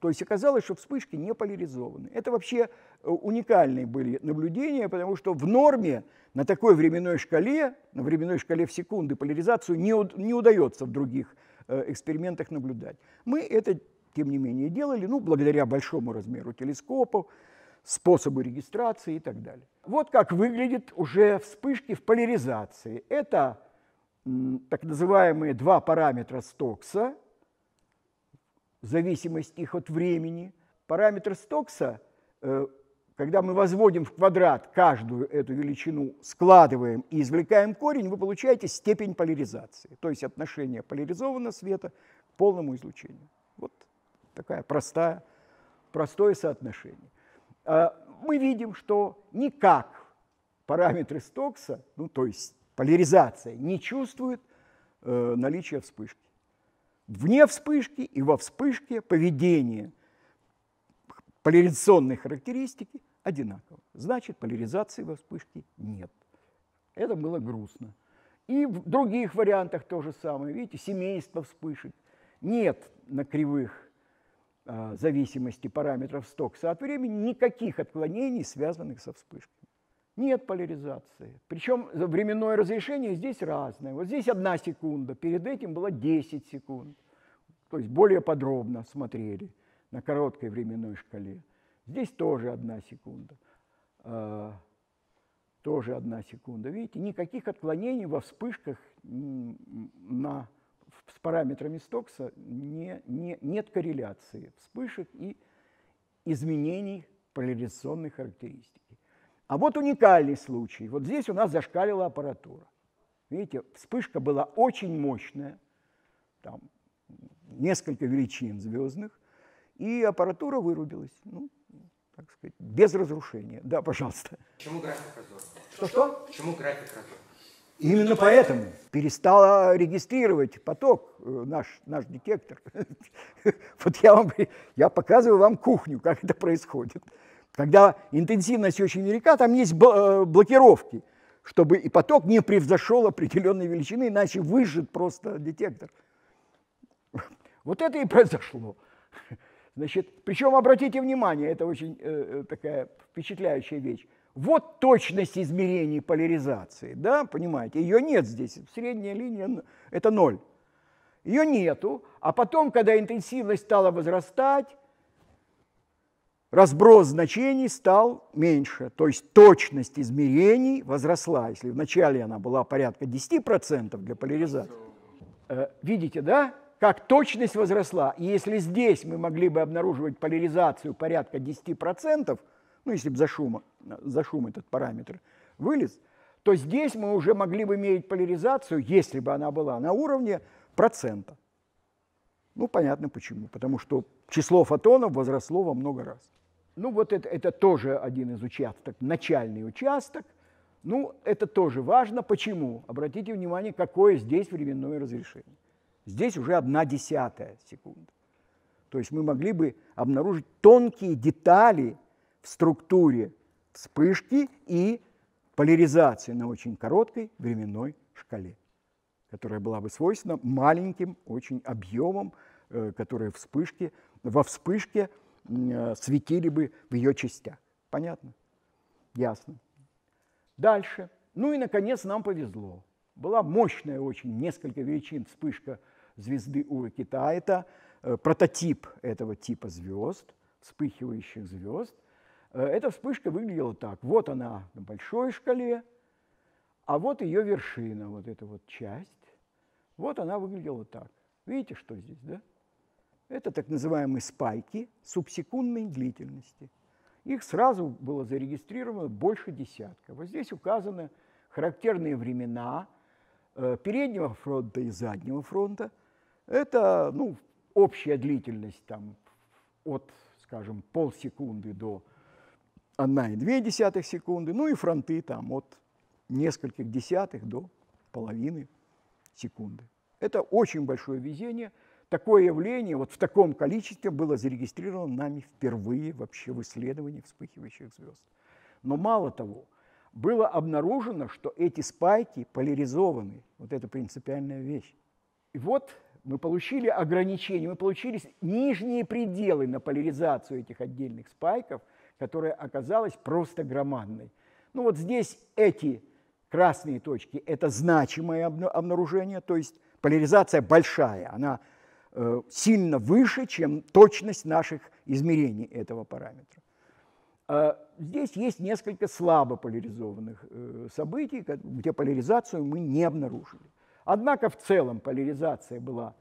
A: То есть оказалось, что вспышки не поляризованы. Это вообще э, уникальные были наблюдения, потому что в норме на такой временной шкале, на временной шкале в секунды поляризацию не, не удается в других э, экспериментах наблюдать. Мы это тем не менее, делали, ну, благодаря большому размеру телескопов, способу регистрации и так далее. Вот как выглядят уже вспышки в поляризации. Это так называемые два параметра Стокса, зависимость их от времени. Параметр Стокса, э, когда мы возводим в квадрат каждую эту величину, складываем и извлекаем корень, вы получаете степень поляризации, то есть отношение поляризованного света к полному излучению. Вот Такая простая, простое соотношение. А, мы видим, что никак параметры Стокса, ну то есть поляризация, не чувствует э, наличия вспышки. Вне вспышки и во вспышке поведение поляризационной характеристики одинаково. Значит, поляризации во вспышке нет. Это было грустно. И в других вариантах то же самое. Видите, семейство вспышек. Нет на кривых Э, зависимости параметров стокса от времени никаких отклонений, связанных со вспышкой. Нет поляризации. Причем временное разрешение здесь разное. Вот здесь одна секунда, перед этим было 10 секунд. То есть более подробно смотрели на короткой временной шкале. Здесь тоже одна секунда. А, тоже одна секунда. Видите, никаких отклонений во вспышках на с параметрами Стокса не, не, нет корреляции вспышек и изменений поляризационной характеристики. А вот уникальный случай. Вот здесь у нас зашкалила аппаратура. Видите, вспышка была очень мощная, там несколько величин звездных, и аппаратура вырубилась. Ну, так сказать, без разрушения. Да, пожалуйста. Почему график разорван? Что-что? Почему график разорван? Именно поэтому перестала э, регистрировать поток э, наш, наш детектор. *laughs* Вот я, вам, я показываю вам кухню, *laughs* как это происходит. Когда интенсивность очень велика, там есть э, блокировки, чтобы и поток не превзошел определенной величины, иначе выжжет просто детектор. *laughs* Вот это и произошло. Значит, причем обратите внимание, это очень э, такая впечатляющая вещь. Вот точность измерений поляризации, да, понимаете, ее нет здесь, средняя линия – это ноль. Ее нету, а потом, когда интенсивность стала возрастать, разброс значений стал меньше, то есть точность измерений возросла. Если вначале она была порядка 10% для поляризации, э, видите, да, как точность возросла. И если здесь мы могли бы обнаруживать поляризацию порядка 10%, ну если бы за, шума, за шум этот параметр вылез, то здесь мы уже могли бы иметь поляризацию, если бы она была на уровне процента. Ну, понятно почему, потому что число фотонов возросло во много раз. Ну, вот это, это тоже один из участков, начальный участок. Ну, это тоже важно. Почему? Обратите внимание, какое здесь временное разрешение. Здесь уже одна десятая секунда. То есть мы могли бы обнаружить тонкие детали структуре вспышки и поляризации на очень короткой временной шкале, которая была бы свойственна маленьким очень объемом, э, которые вспышки, во вспышке э, светили бы в ее частях. Понятно? Ясно. Дальше. Ну и, наконец, нам повезло. Была мощная очень, несколько величин вспышка звезды Ура Кита. Это э, прототип этого типа звезд, вспыхивающих звезд – Э, эта вспышка выглядела так. Вот она на большой шкале, а вот ее вершина, вот эта вот часть. Вот она выглядела так. Видите, что здесь, да? Это так называемые спайки субсекундной длительности. Их сразу было зарегистрировано больше десятка. Вот здесь указаны характерные времена э, переднего фронта и заднего фронта. Это ну, общая длительность там, от, скажем, полсекунды до 1,2 секунды, ну и фронты там от нескольких десятых до половины секунды. Это очень большое везение. Такое явление вот в таком количестве было зарегистрировано нами впервые вообще в исследовании вспыхивающих звезд. Но мало того, было обнаружено, что эти спайки поляризованы. Вот это принципиальная вещь. И вот мы получили ограничения, мы получили нижние пределы на поляризацию этих отдельных спайков – которая оказалась просто громадной. Ну вот здесь эти красные точки – это значимое обнаружение, то есть поляризация большая, она э, сильно выше, чем точность наших измерений этого параметра. А здесь есть несколько слабо поляризованных э, событий, где поляризацию мы не обнаружили. Однако в целом поляризация была,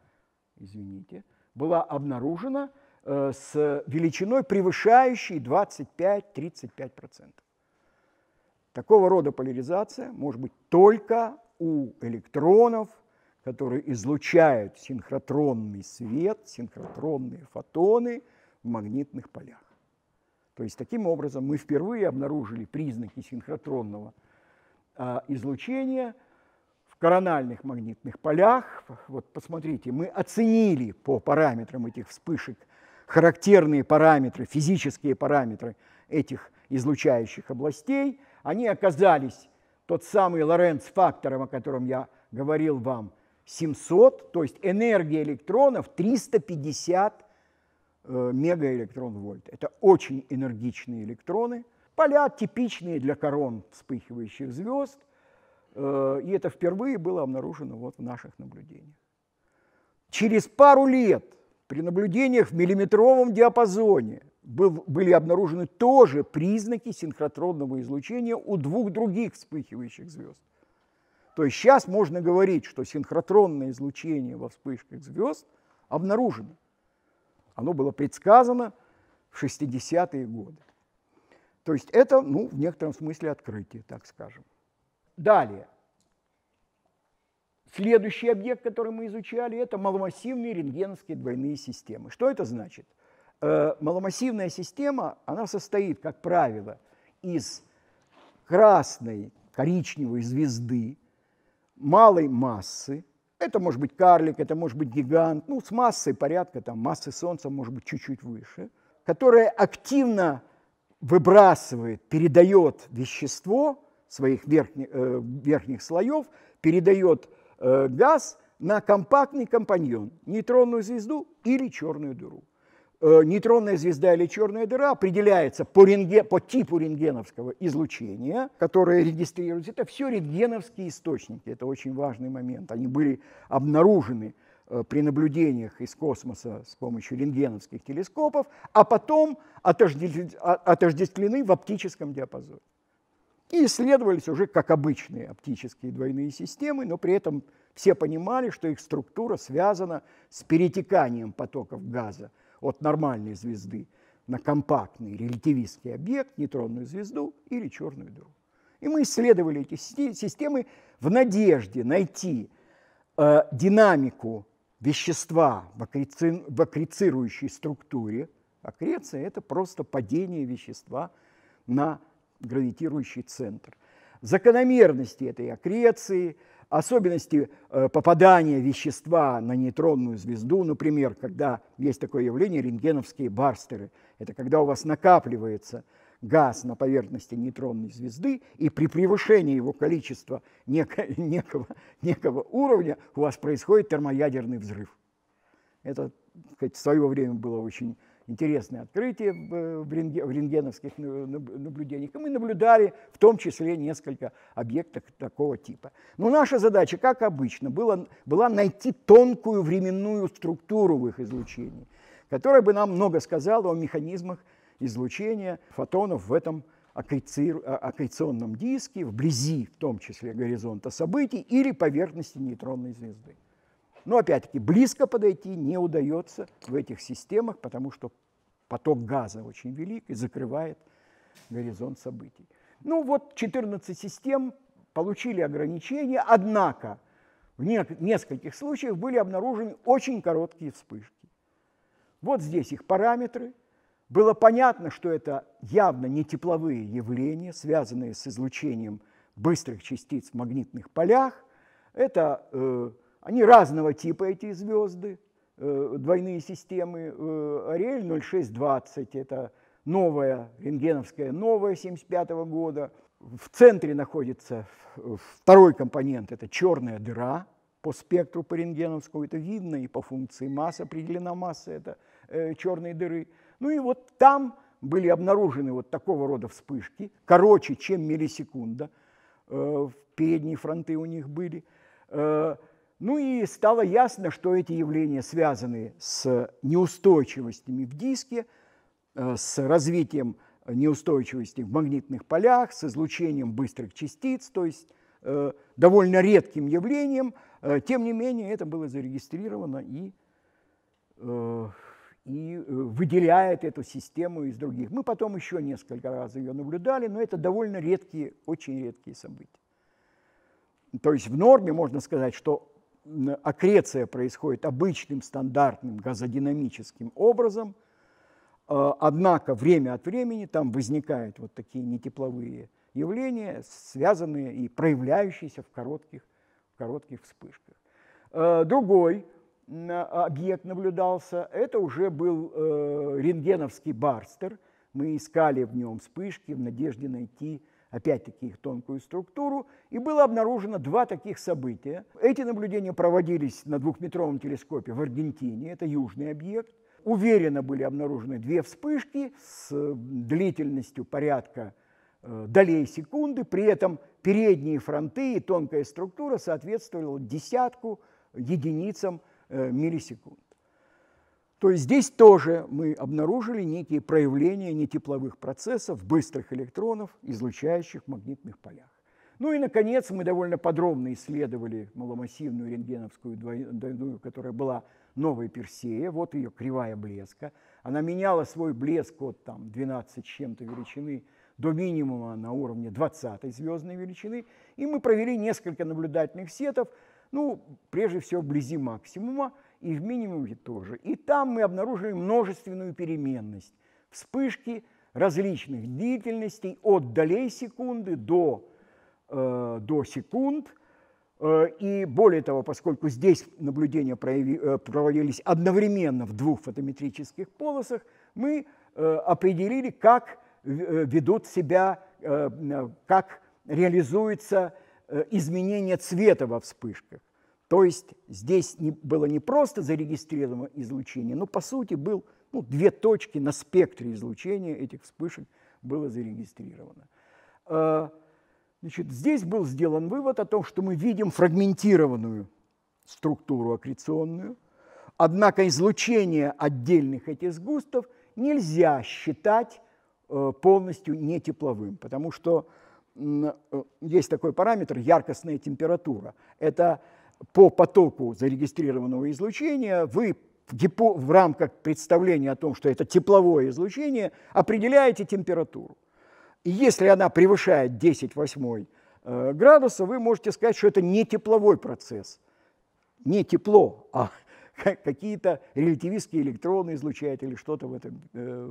A: извините, была обнаружена – Э, с величиной, превышающей 25-35%. Такого рода поляризация может быть только у электронов, которые излучают синхротронный свет, синхротронные фотоны в магнитных полях. То есть таким образом мы впервые обнаружили признаки синхротронного э, излучения в корональных магнитных полях. Вот посмотрите, мы оценили по параметрам этих вспышек – характерные параметры, физические параметры этих излучающих областей, они оказались тот самый Лоренц-фактором, о котором я говорил вам, 700, то есть энергия электронов 350 э, мегаэлектрон-вольт. Это очень энергичные электроны. Поля типичные для корон вспыхивающих звезд, э, и это впервые было обнаружено вот в наших наблюдениях. Через пару лет при наблюдениях в миллиметровом диапазоне был, были обнаружены тоже признаки синхротронного излучения у двух других вспыхивающих звезд. То есть сейчас можно говорить, что синхротронное излучение во вспышках звезд обнаружено. Оно было предсказано в 60-е годы. То есть это, ну, в некотором смысле открытие, так скажем. Далее. Следующий объект, который мы изучали, это маломассивные рентгеновские двойные системы. Что это значит? Э, маломассивная система, она состоит, как правило, из красной, коричневой звезды, малой массы, это может быть карлик, это может быть гигант, ну, с массой порядка, там, массы Солнца может быть чуть-чуть выше, которая активно выбрасывает, передает вещество своих верхних, э, верхних слоев, передает Э, газ на компактный компаньон, нейтронную звезду или черную дыру. Э, нейтронная звезда или черная дыра определяется по, рентген, по типу рентгеновского излучения, которое регистрируется. Это все рентгеновские источники, это очень важный момент. Они были обнаружены э, при наблюдениях из космоса с помощью рентгеновских телескопов, а потом отождествлены в оптическом диапазоне и исследовались уже как обычные оптические двойные системы, но при этом все понимали, что их структура связана с перетеканием потоков газа от нормальной звезды на компактный релятивистский объект, нейтронную звезду или черную дыру. И мы исследовали эти системы в надежде найти э, динамику вещества в, акреци... в аккрецирующей структуре. А Аккреция – это просто падение вещества на гравитирующий центр. Закономерности этой аккреции, особенности э, попадания вещества на нейтронную звезду, например, когда есть такое явление рентгеновские барстеры, это когда у вас накапливается газ на поверхности нейтронной звезды, и при превышении его количества неко, *laughs* некого, некого уровня у вас происходит термоядерный взрыв. Это хоть в свое время было очень интересные открытия в э, рентгеновских наблюдениях. И мы наблюдали в том числе несколько объектов такого типа. Но наша задача, как обычно, была, была найти тонкую временную структуру в их излучении, которая бы нам много сказала о механизмах излучения фотонов в этом а, аккреционном диске, вблизи, в том числе горизонта событий или поверхности нейтронной звезды. Но опять-таки близко подойти не удается в этих системах, потому что поток газа очень велик и закрывает горизонт событий. Ну вот 14 систем получили ограничения, однако в нескольких случаях были обнаружены очень короткие вспышки. Вот здесь их параметры. Было понятно, что это явно не тепловые явления, связанные с излучением быстрых частиц в магнитных полях. Это э, они разного типа, эти звезды, э, двойные системы. Э, Ариэль 0620 – это новая, рентгеновская, новая 1975 года. В центре находится второй компонент – это черная дыра по спектру по рентгеновскому. Это видно и по функции масса определена масса это э, черные дыры. Ну и вот там были обнаружены вот такого рода вспышки, короче, чем миллисекунда. Э, передние фронты у них были. Ну и стало ясно, что эти явления связаны с неустойчивостями в диске, э, с развитием неустойчивости в магнитных полях, с излучением быстрых частиц, то есть э, довольно редким явлением. Э, тем не менее, это было зарегистрировано и, и выделяет эту систему из других. Мы потом еще несколько раз ее наблюдали, но это довольно редкие, очень редкие события. То есть в норме можно сказать, что аккреция происходит обычным стандартным газодинамическим образом, э, однако время от времени там возникают вот такие нетепловые явления, связанные и проявляющиеся в коротких, в коротких вспышках. Э, другой а, объект наблюдался, это уже был э, рентгеновский барстер. Мы искали в нем вспышки в надежде найти опять-таки их тонкую структуру, и было обнаружено два таких события. Эти наблюдения проводились на двухметровом телескопе в Аргентине, это южный объект. Уверенно были обнаружены две вспышки с длительностью порядка э, долей секунды, при этом передние фронты и тонкая структура соответствовала десятку единицам э, миллисекунд. То есть здесь тоже мы обнаружили некие проявления нетепловых процессов, быстрых электронов, излучающих в магнитных полях. Ну и, наконец, мы довольно подробно исследовали маломассивную рентгеновскую двойную, которая была новой Персея. Вот ее кривая блеска. Она меняла свой блеск от там, 12 с чем-то величины до минимума на уровне 20 звездной величины. И мы провели несколько наблюдательных сетов, ну, прежде всего, вблизи максимума и в минимуме тоже. И там мы обнаружили множественную переменность. Вспышки различных длительностей от долей секунды до, э, до секунд. Э, и более того, поскольку здесь наблюдения э, проводились одновременно в двух фотометрических полосах, мы э, определили, как ведут себя, как реализуется изменение цвета во вспышках. То есть здесь не, было не просто зарегистрировано излучение, но по сути был, ну, две точки на спектре излучения этих вспышек было зарегистрировано. Э, значит, здесь был сделан вывод о том, что мы видим фрагментированную структуру аккреционную, однако излучение отдельных этих сгустов нельзя считать э, полностью нетепловым, потому что э, есть такой параметр яркостная температура. Это по потоку зарегистрированного излучения вы в рамках представления о том, что это тепловое излучение, определяете температуру. И если она превышает 10 восьмой э, градуса, вы можете сказать, что это не тепловой процесс, не тепло, а *laughs* какие-то релятивистские электроны излучают или что-то в этом, э, э,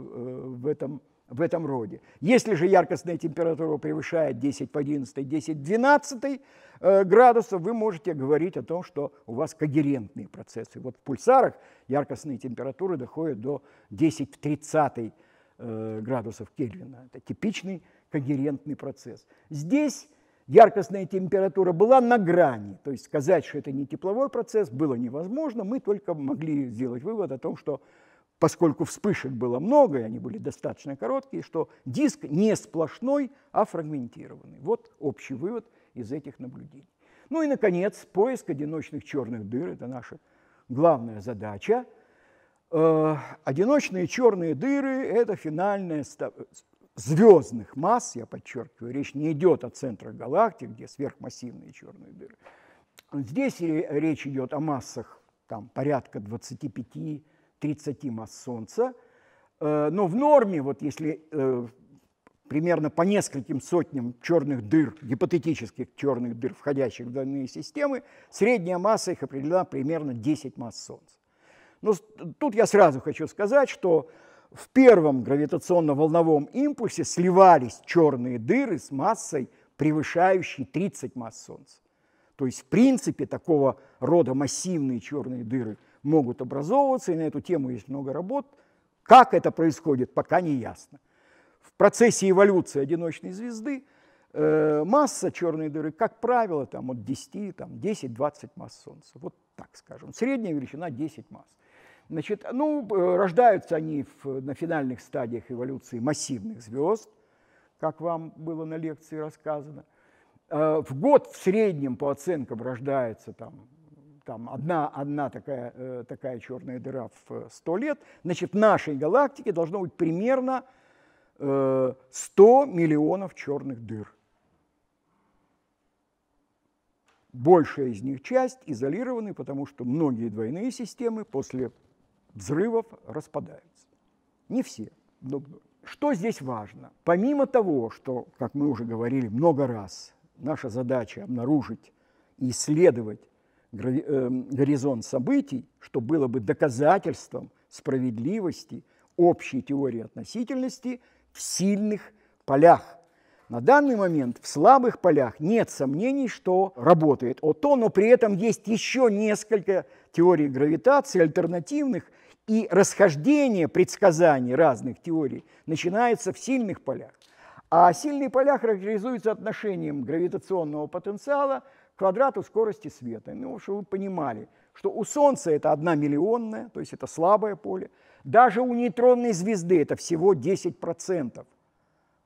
A: в этом в этом роде. Если же яркостная температура превышает 10 в 11, 10 в 12 э, градусов, вы можете говорить о том, что у вас когерентные процессы. Вот в пульсарах яркостные температуры доходят до 10 в 30 э, градусов Кельвина. Это типичный когерентный процесс. Здесь яркостная температура была на грани, то есть сказать, что это не тепловой процесс, было невозможно. Мы только могли сделать вывод о том, что поскольку вспышек было много, и они были достаточно короткие, что диск не сплошной, а фрагментированный. Вот общий вывод из этих наблюдений. Ну и, наконец, поиск одиночных черных дыр – это наша главная задача. Э, одиночные черные дыры – это финальная звездных масс, я подчеркиваю, речь не идет о центрах галактик, где сверхмассивные черные дыры. Здесь речь идет о массах там, порядка 25 30 масс Солнца. Э, но в норме, вот если э, примерно по нескольким сотням черных дыр, гипотетических черных дыр, входящих в данные системы, средняя масса их определена примерно 10 масс Солнца. Но тут я сразу хочу сказать, что в первом гравитационно-волновом импульсе сливались черные дыры с массой, превышающей 30 масс Солнца. То есть, в принципе, такого рода массивные черные дыры могут образовываться, и на эту тему есть много работ. Как это происходит, пока не ясно. В процессе эволюции одиночной звезды э, масса черной дыры, как правило, там от 10, там 10-20 масс Солнца. Вот так скажем. Средняя величина 10 масс. Значит, ну, э, рождаются они в, на финальных стадиях эволюции массивных звезд, как вам было на лекции рассказано. Э, в год в среднем, по оценкам, рождается там там одна, одна такая, э, такая черная дыра в 100 э, лет, значит, в нашей галактике должно быть примерно э, 100 миллионов черных дыр. Большая из них часть изолированы, потому что многие двойные системы после взрывов распадаются. Не все. Но что здесь важно? Помимо того, что, как мы уже говорили много раз, наша задача обнаружить и исследовать Эм, горизонт событий, что было бы доказательством справедливости общей теории относительности в сильных полях. На данный момент в слабых полях нет сомнений, что работает ОТО, но при этом есть еще несколько теорий гравитации альтернативных, и расхождение предсказаний разных теорий начинается в сильных полях. А сильные поля характеризуются отношением гравитационного потенциала – квадрату скорости света. Ну, чтобы вы понимали, что у Солнца это одна миллионная, то есть это слабое поле. Даже у нейтронной звезды это всего 10%.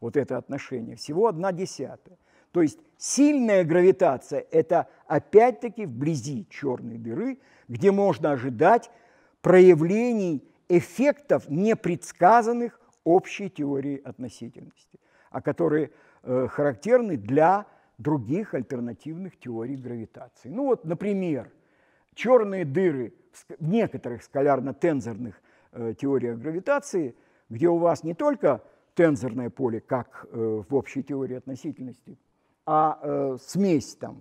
A: Вот это отношение, всего одна десятая. То есть сильная гравитация – это опять-таки вблизи черной дыры, где можно ожидать проявлений эффектов, непредсказанных общей теорией относительности, а которые э, характерны для других альтернативных теорий гравитации. Ну вот, например, черные дыры в некоторых скалярно-тензорных э, теориях гравитации, где у вас не только тензорное поле, как э, в общей теории относительности, а э, смесь там,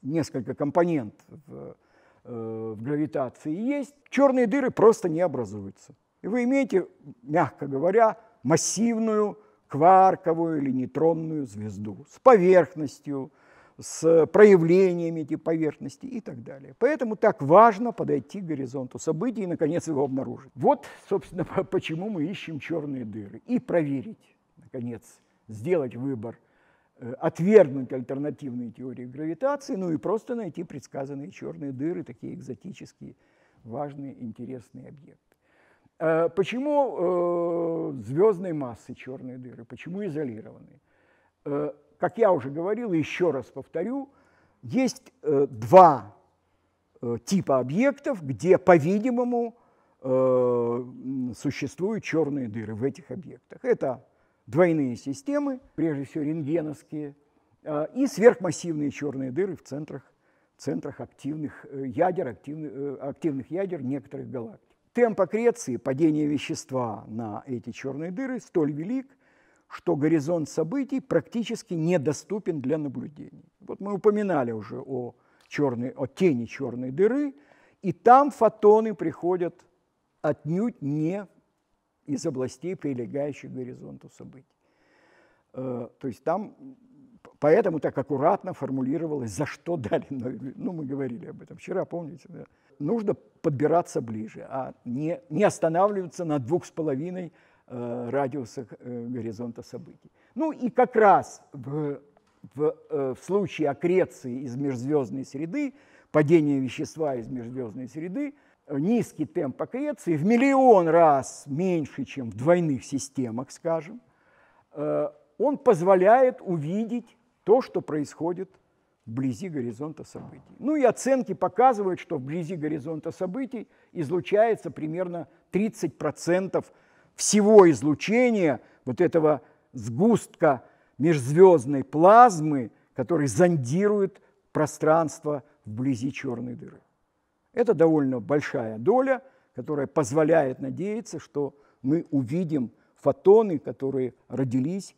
A: несколько компонент в, э, в гравитации есть, черные дыры просто не образуются. И вы имеете, мягко говоря, массивную кварковую или нейтронную звезду с поверхностью, с проявлениями этой поверхности и так далее. Поэтому так важно подойти к горизонту событий и, наконец, его обнаружить. Вот, собственно, *laughs* почему мы ищем черные дыры. И проверить, наконец, сделать выбор, э, отвергнуть альтернативные теории гравитации, ну и просто найти предсказанные черные дыры, такие экзотические, важные, интересные объекты. Э, почему э, звездной массы черные дыры? Почему изолированные? Э, как я уже говорил, еще раз повторю, есть два типа объектов, где, по-видимому, существуют черные дыры в этих объектах. Это двойные системы, прежде всего рентгеновские, и сверхмассивные черные дыры в центрах, центрах активных ядер, активных, активных ядер некоторых галактик. Темп аккреции, падения вещества на эти черные дыры столь велик, что горизонт событий практически недоступен для наблюдений. Вот мы упоминали уже о, черной, о тени черной дыры, и там фотоны приходят отнюдь не из областей, прилегающих к горизонту событий. Э, то есть там поэтому так аккуратно формулировалось, за что дали Нобелевскую. Ну, мы говорили об этом вчера, помните, да? нужно подбираться ближе, а не, не останавливаться на двух с половиной э, радиусах э, горизонта событий. Ну и как раз в, в, э, в случае аккреции из межзвездной среды, падения вещества из межзвездной среды, низкий темп аккреции в миллион раз меньше, чем в двойных системах, скажем, он позволяет увидеть то, что происходит вблизи горизонта событий. Ну и оценки показывают, что вблизи горизонта событий излучается примерно 30% всего излучения вот этого сгустка межзвездной плазмы, который зондирует пространство вблизи черной дыры. Это довольно большая доля, которая позволяет надеяться, что мы увидим фотоны, которые родились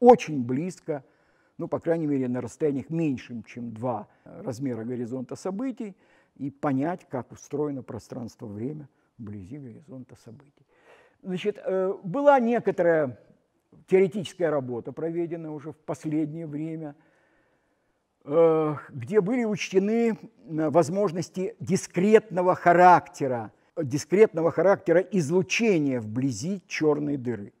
A: очень близко к ну, по крайней мере, на расстояниях меньшим, чем два э, размера горизонта событий, и понять, как устроено пространство-время вблизи горизонта событий. Значит, э, была некоторая теоретическая работа проведена уже в последнее время, э, где были учтены возможности дискретного характера, дискретного характера излучения вблизи черной дыры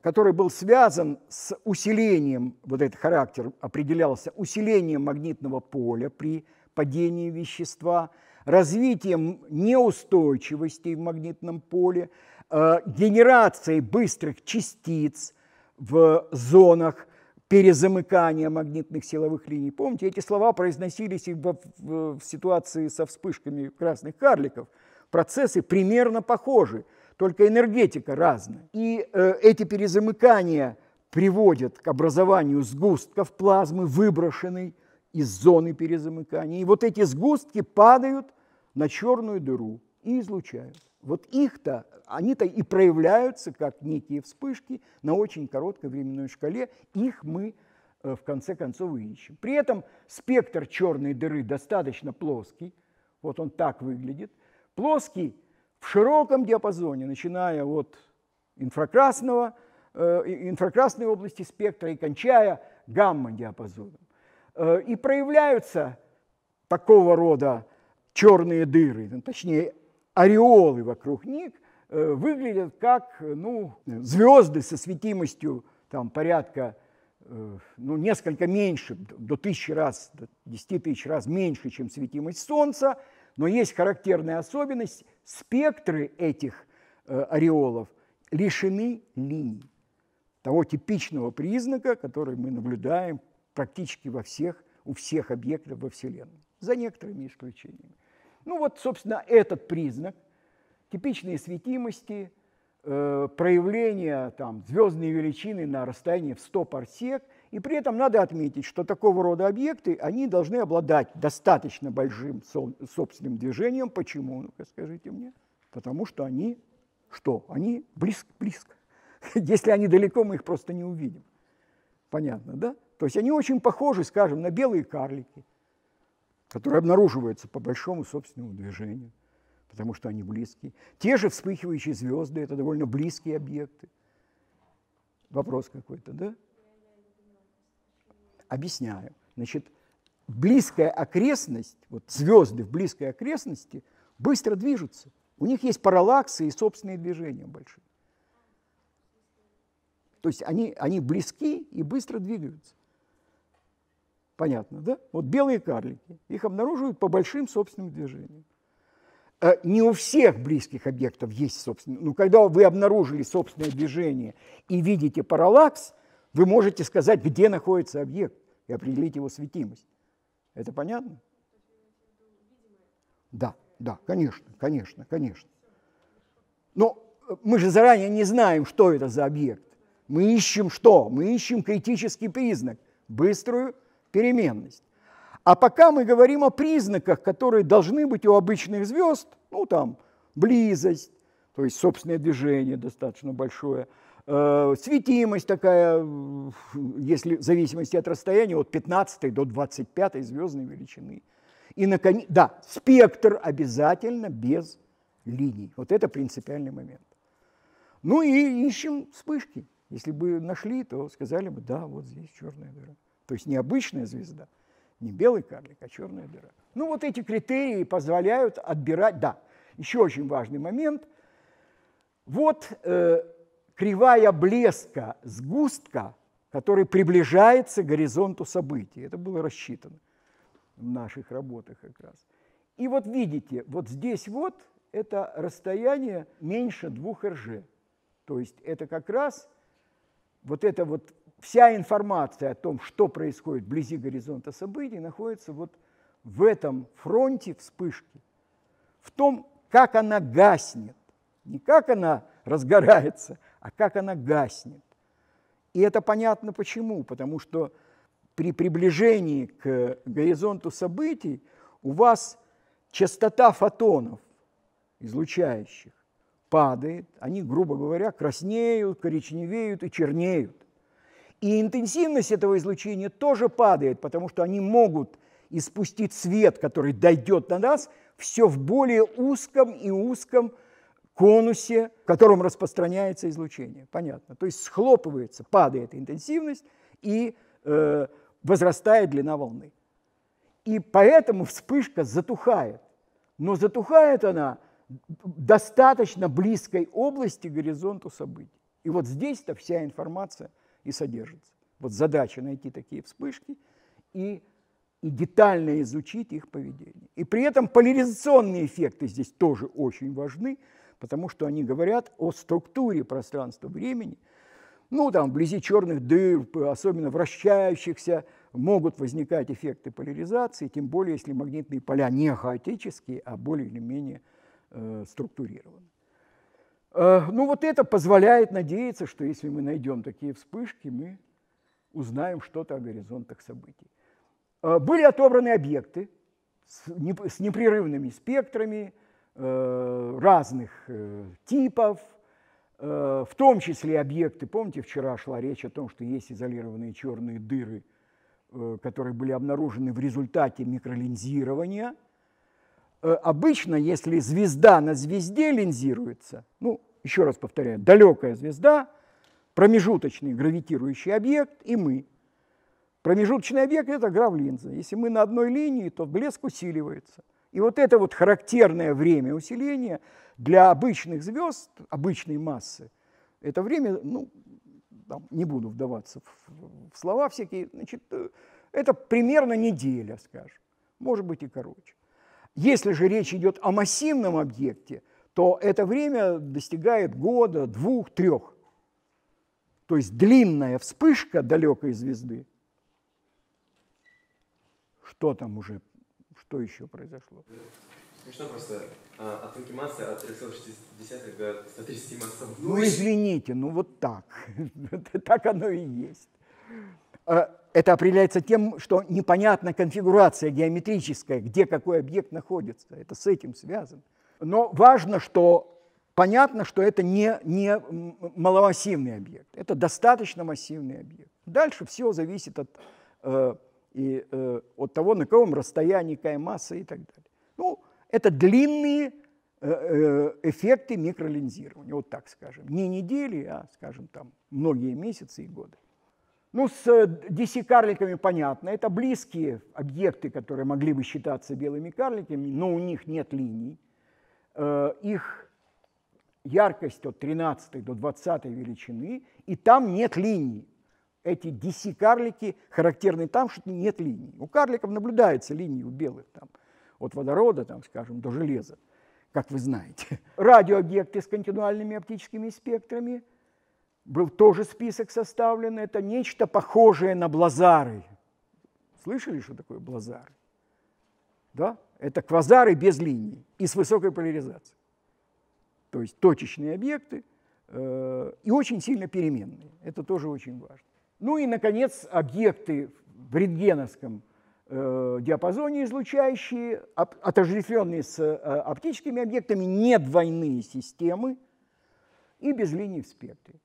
A: который был связан с усилением, вот этот характер определялся усилением магнитного поля при падении вещества, развитием неустойчивости в магнитном поле, э, генерацией быстрых частиц в зонах перезамыкания магнитных силовых линий. Помните, эти слова произносились и в, в, в ситуации со вспышками красных карликов. Процессы примерно похожи – только энергетика разная. И э, эти перезамыкания приводят к образованию сгустков плазмы, выброшенной из зоны перезамыкания. И вот эти сгустки падают на черную дыру и излучают. Вот их-то, они-то и проявляются как некие вспышки на очень короткой временной шкале. Их мы э, в конце концов ищем. При этом спектр черной дыры достаточно плоский. Вот он так выглядит. Плоский в широком диапазоне, начиная от инфракрасного, э, инфракрасной области спектра и кончая гамма-диапазоном. Э, и проявляются такого рода черные дыры, ну, точнее ореолы вокруг них, э, выглядят как ну, звезды со светимостью там, порядка ну, несколько меньше, до тысячи раз, до десяти тысяч раз меньше, чем светимость Солнца, но есть характерная особенность – спектры этих э, ореолов лишены линий, того типичного признака, который мы наблюдаем практически во всех, у всех объектов во Вселенной, за некоторыми исключениями. Ну вот, собственно, этот признак типичной светимости, э, проявления там, звездной величины на расстоянии в 100 парсек – и при этом надо отметить, что такого рода объекты, они должны обладать достаточно большим собственным движением. Почему? Ну-ка скажите мне. Потому что они что? Они близко-близко. *laughs* Если они далеко, мы их просто не увидим. Понятно, да? То есть они очень похожи, скажем, на белые карлики, которые обнаруживаются по большому собственному движению, потому что они близкие. Те же вспыхивающие звезды – это довольно близкие объекты. Вопрос какой-то, да? Объясняю. Значит, близкая окрестность, вот звезды в близкой окрестности быстро движутся. У них есть параллаксы и собственные движения большие. То есть они, они близки и быстро двигаются. Понятно, да? Вот белые карлики, их обнаруживают по большим собственным движениям. Э, не у всех близких объектов есть собственное. Но ну, когда вы обнаружили собственное движение и видите параллакс, вы можете сказать, где находится объект и определить его светимость. Это понятно? Да, да, конечно, конечно, конечно. Но э, мы же заранее не знаем, что это за объект. Мы ищем что? Мы ищем критический признак, быструю переменность. А пока мы говорим о признаках, которые должны быть у обычных звезд, ну там близость, то есть собственное движение достаточно большое – Э, светимость такая, если в зависимости от расстояния, от 15 до 25 звездной величины. И, наконец, да, спектр обязательно без линий. Вот это принципиальный момент. Ну и ищем вспышки. Если бы нашли, то сказали бы, да, вот здесь черная дыра. То есть необычная звезда, не белый карлик, а черная дыра. Ну вот эти критерии позволяют отбирать, да. Еще очень важный момент. Вот э, кривая блеска сгустка, который приближается к горизонту событий. Это было рассчитано в наших работах как раз. И вот видите, вот здесь вот это расстояние меньше двух РЖ. То есть это как раз вот эта вот вся информация о том, что происходит вблизи горизонта событий, находится вот в этом фронте вспышки, в том, как она гаснет, не как она разгорается, а как она гаснет. И это понятно почему, потому что при приближении к горизонту событий у вас частота фотонов, излучающих, падает, они, грубо говоря, краснеют, коричневеют и чернеют. И интенсивность этого излучения тоже падает, потому что они могут испустить свет, который дойдет на нас, все в более узком и узком конусе, в котором распространяется излучение. Понятно. То есть схлопывается, падает интенсивность и э, возрастает длина волны. И поэтому вспышка затухает. Но затухает она достаточно близкой области горизонту событий. И вот здесь-то вся информация и содержится. Вот задача найти такие вспышки и, и детально изучить их поведение. И при этом поляризационные эффекты здесь тоже очень важны, потому что они говорят о структуре пространства-времени. Ну, там, вблизи черных дыр, особенно вращающихся, могут возникать эффекты поляризации, тем более, если магнитные поля не хаотические, а более или менее э, структурированы. Э, ну, вот это позволяет надеяться, что если мы найдем такие вспышки, мы узнаем что-то о горизонтах событий. Э, были отобраны объекты с, не, с непрерывными спектрами, Э, разных э, типов, э, в том числе объекты. Помните, вчера шла речь о том, что есть изолированные черные дыры, которые были обнаружены в результате микролинзирования. Обычно, если звезда на звезде линзируется, ну, еще раз повторяю, далекая звезда, промежуточный гравитирующий объект и мы. Промежуточный объект – это гравлинза. Если мы на одной линии, то блеск усиливается – и вот это вот характерное время усиления для обычных звезд, обычной массы, это время, ну, там, не буду вдаваться в, в слова всякие, значит, э, это примерно неделя, скажем, может быть и короче. Если же речь идет о массивном объекте, то это время достигает года, двух, трех. То есть длинная вспышка далекой звезды, что там уже что еще произошло. Смешно ну просто а, от инкимации от 360 до 130 мостов. Ну, извините, ну вот так. *laughs* так оно и есть. А, это определяется тем, что непонятна конфигурация геометрическая, где какой объект находится. Это с этим связано. Но важно, что понятно, что это не, не маломассивный объект. Это достаточно массивный объект. Дальше все зависит от э, и э, от того, на каком расстоянии какая масса и так далее. Ну, это длинные э, э, эффекты микролинзирования, вот так скажем. Не недели, а, скажем, там, многие месяцы и годы. Ну, с DC-карликами э, понятно, это близкие объекты, которые могли бы считаться белыми карликами, но у них нет линий. их яркость от 13 до 20 величины, и там нет линий эти DC-карлики характерны там, что нет линий. У карликов наблюдается линии у белых, там, от водорода, там, скажем, до железа, как вы знаете. *laughs* Радиообъекты с континуальными оптическими спектрами. Был тоже список составлен. Это нечто похожее на блазары. Слышали, что такое блазары? Да? Это квазары без линий и с высокой поляризацией. То есть точечные объекты э, и очень сильно переменные. Это тоже очень важно. Ну и, наконец, объекты в рентгеновском э, диапазоне излучающие, отождествленные с э, оптическими объектами, не двойные системы и без линий в спектре.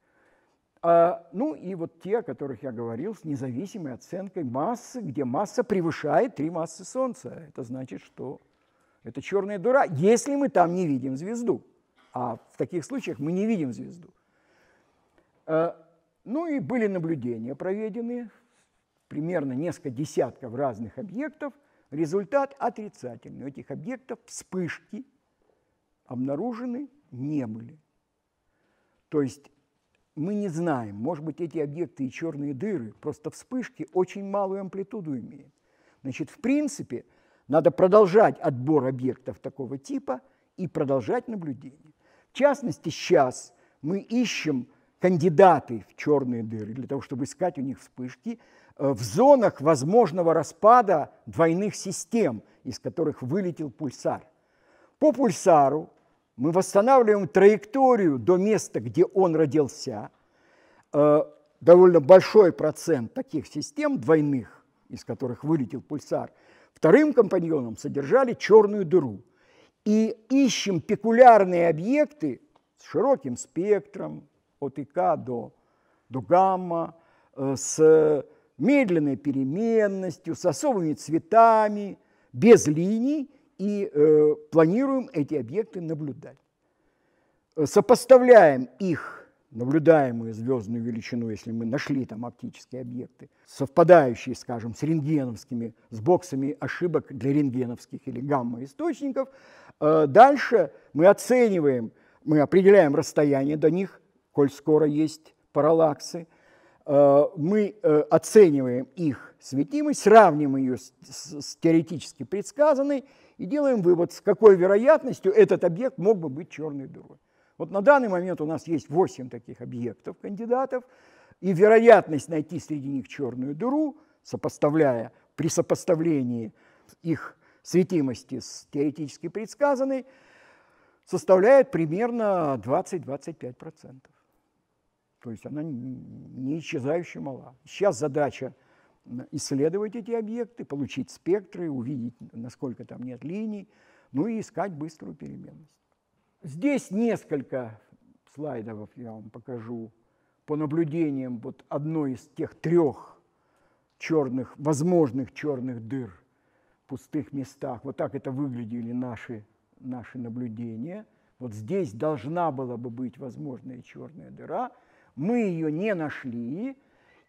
A: А, ну и вот те, о которых я говорил, с независимой оценкой массы, где масса превышает три массы Солнца. Это значит, что это черная дура, если мы там не видим звезду. А в таких случаях мы не видим звезду. Э, ну и были наблюдения проведены, примерно несколько десятков разных объектов. Результат отрицательный. У этих объектов вспышки обнаружены не были. То есть мы не знаем, может быть, эти объекты и черные дыры, просто вспышки очень малую амплитуду имеют. Значит, в принципе, надо продолжать отбор объектов такого типа и продолжать наблюдение. В частности, сейчас мы ищем кандидаты в черные дыры, для того, чтобы искать у них вспышки, э, в зонах возможного распада двойных систем, из которых вылетел пульсар. По пульсару мы восстанавливаем траекторию до места, где он родился. Э, довольно большой процент таких систем двойных, из которых вылетел пульсар, вторым компаньоном содержали черную дыру. И ищем пекулярные объекты с широким спектром, от ИК до, до гамма, э, с медленной переменностью, с особыми цветами, без линий, и э, планируем эти объекты наблюдать. Э, сопоставляем их наблюдаемую звездную величину, если мы нашли там оптические объекты, совпадающие, скажем, с рентгеновскими, с боксами ошибок для рентгеновских или гамма-источников. Э, дальше мы оцениваем, мы определяем расстояние до них, коль скоро есть параллаксы, э, мы э, оцениваем их светимость, сравним ее с теоретически предсказанной и делаем вывод, с какой вероятностью этот объект мог бы быть черной дырой. Вот на данный момент у нас есть 8 таких объектов, кандидатов, и вероятность найти среди них черную дыру, сопоставляя, при сопоставлении их светимости с теоретически предсказанной, составляет примерно 20-25%. То есть она не исчезающе мала. Сейчас задача исследовать эти объекты, получить спектры, увидеть, насколько там нет линий, ну и искать быструю переменность. Здесь несколько слайдов я вам покажу по наблюдениям вот одной из тех трех черных, возможных черных дыр в пустых местах. Вот так это выглядели наши, наши наблюдения. Вот здесь должна была бы быть возможная черная дыра – мы ее не нашли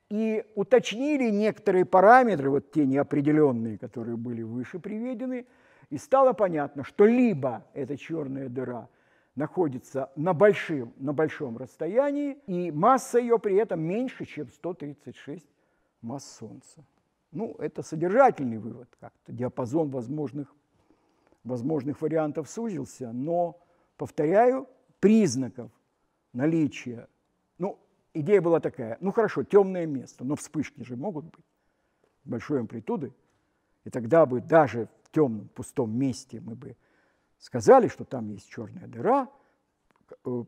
A: и уточнили некоторые параметры, вот те неопределенные, которые были выше приведены, и стало понятно, что либо эта черная дыра находится на, большим, на большом расстоянии, и масса ее при этом меньше, чем 136 масс Солнца. Ну, это содержательный вывод как-то. Диапазон возможных, возможных вариантов сузился, но, повторяю, признаков наличия идея была такая, ну хорошо, темное место, но вспышки же могут быть большой амплитуды, и тогда бы даже в темном пустом месте мы бы сказали, что там есть черная дыра, э,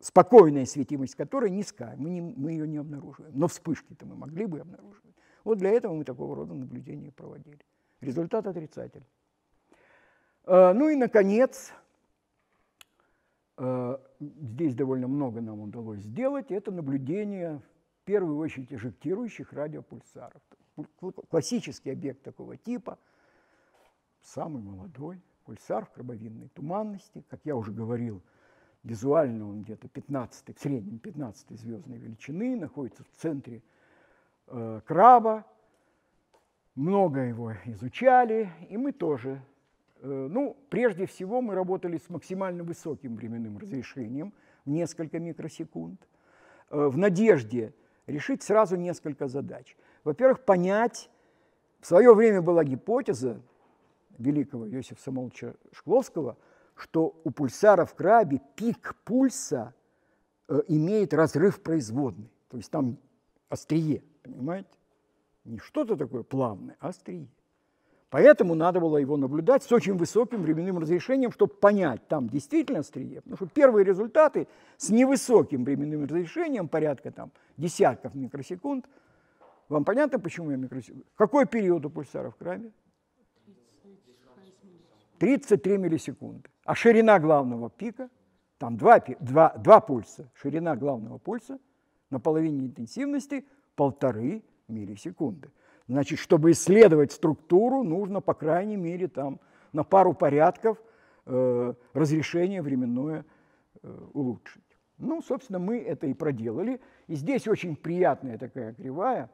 A: спокойная светимость которой низкая, мы, не, мы ее не обнаруживаем. Но вспышки-то мы могли бы обнаруживать. Вот для этого мы такого рода наблюдения проводили. Результат отрицательный. Э, ну и, наконец, Э, здесь довольно много нам удалось сделать. Это наблюдение в первую очередь эжектирующих радиопульсаров. Классический объект такого типа, самый молодой пульсар в крабовинной туманности. Как я уже говорил, визуально он где-то 15, в среднем 15 звездной величины, находится в центре э, краба. Много его изучали, и мы тоже Э, ну, прежде всего мы работали с максимально высоким временным разрешением, несколько микросекунд, э, в надежде решить сразу несколько задач. Во-первых, понять, в свое время была гипотеза великого Иосифа Самолча Шкловского, что у пульсара в крабе пик пульса э, имеет разрыв производный, то есть там острие, понимаете? Не что-то такое плавное, а острие. Поэтому надо было его наблюдать с очень высоким временным разрешением, чтобы понять, там действительно острие. Потому что первые результаты с невысоким временным разрешением, порядка там десятков микросекунд. Вам понятно, почему я микросекунд? Какой период у пульсара в краме? 33 миллисекунды. А ширина главного пика, там два, два, два пульса, ширина главного пульса на половине интенсивности полторы миллисекунды. Значит, чтобы исследовать структуру, нужно, по крайней мере, там на пару порядков э, разрешение временное э, улучшить. Ну, собственно, мы это и проделали. И здесь очень приятная такая кривая.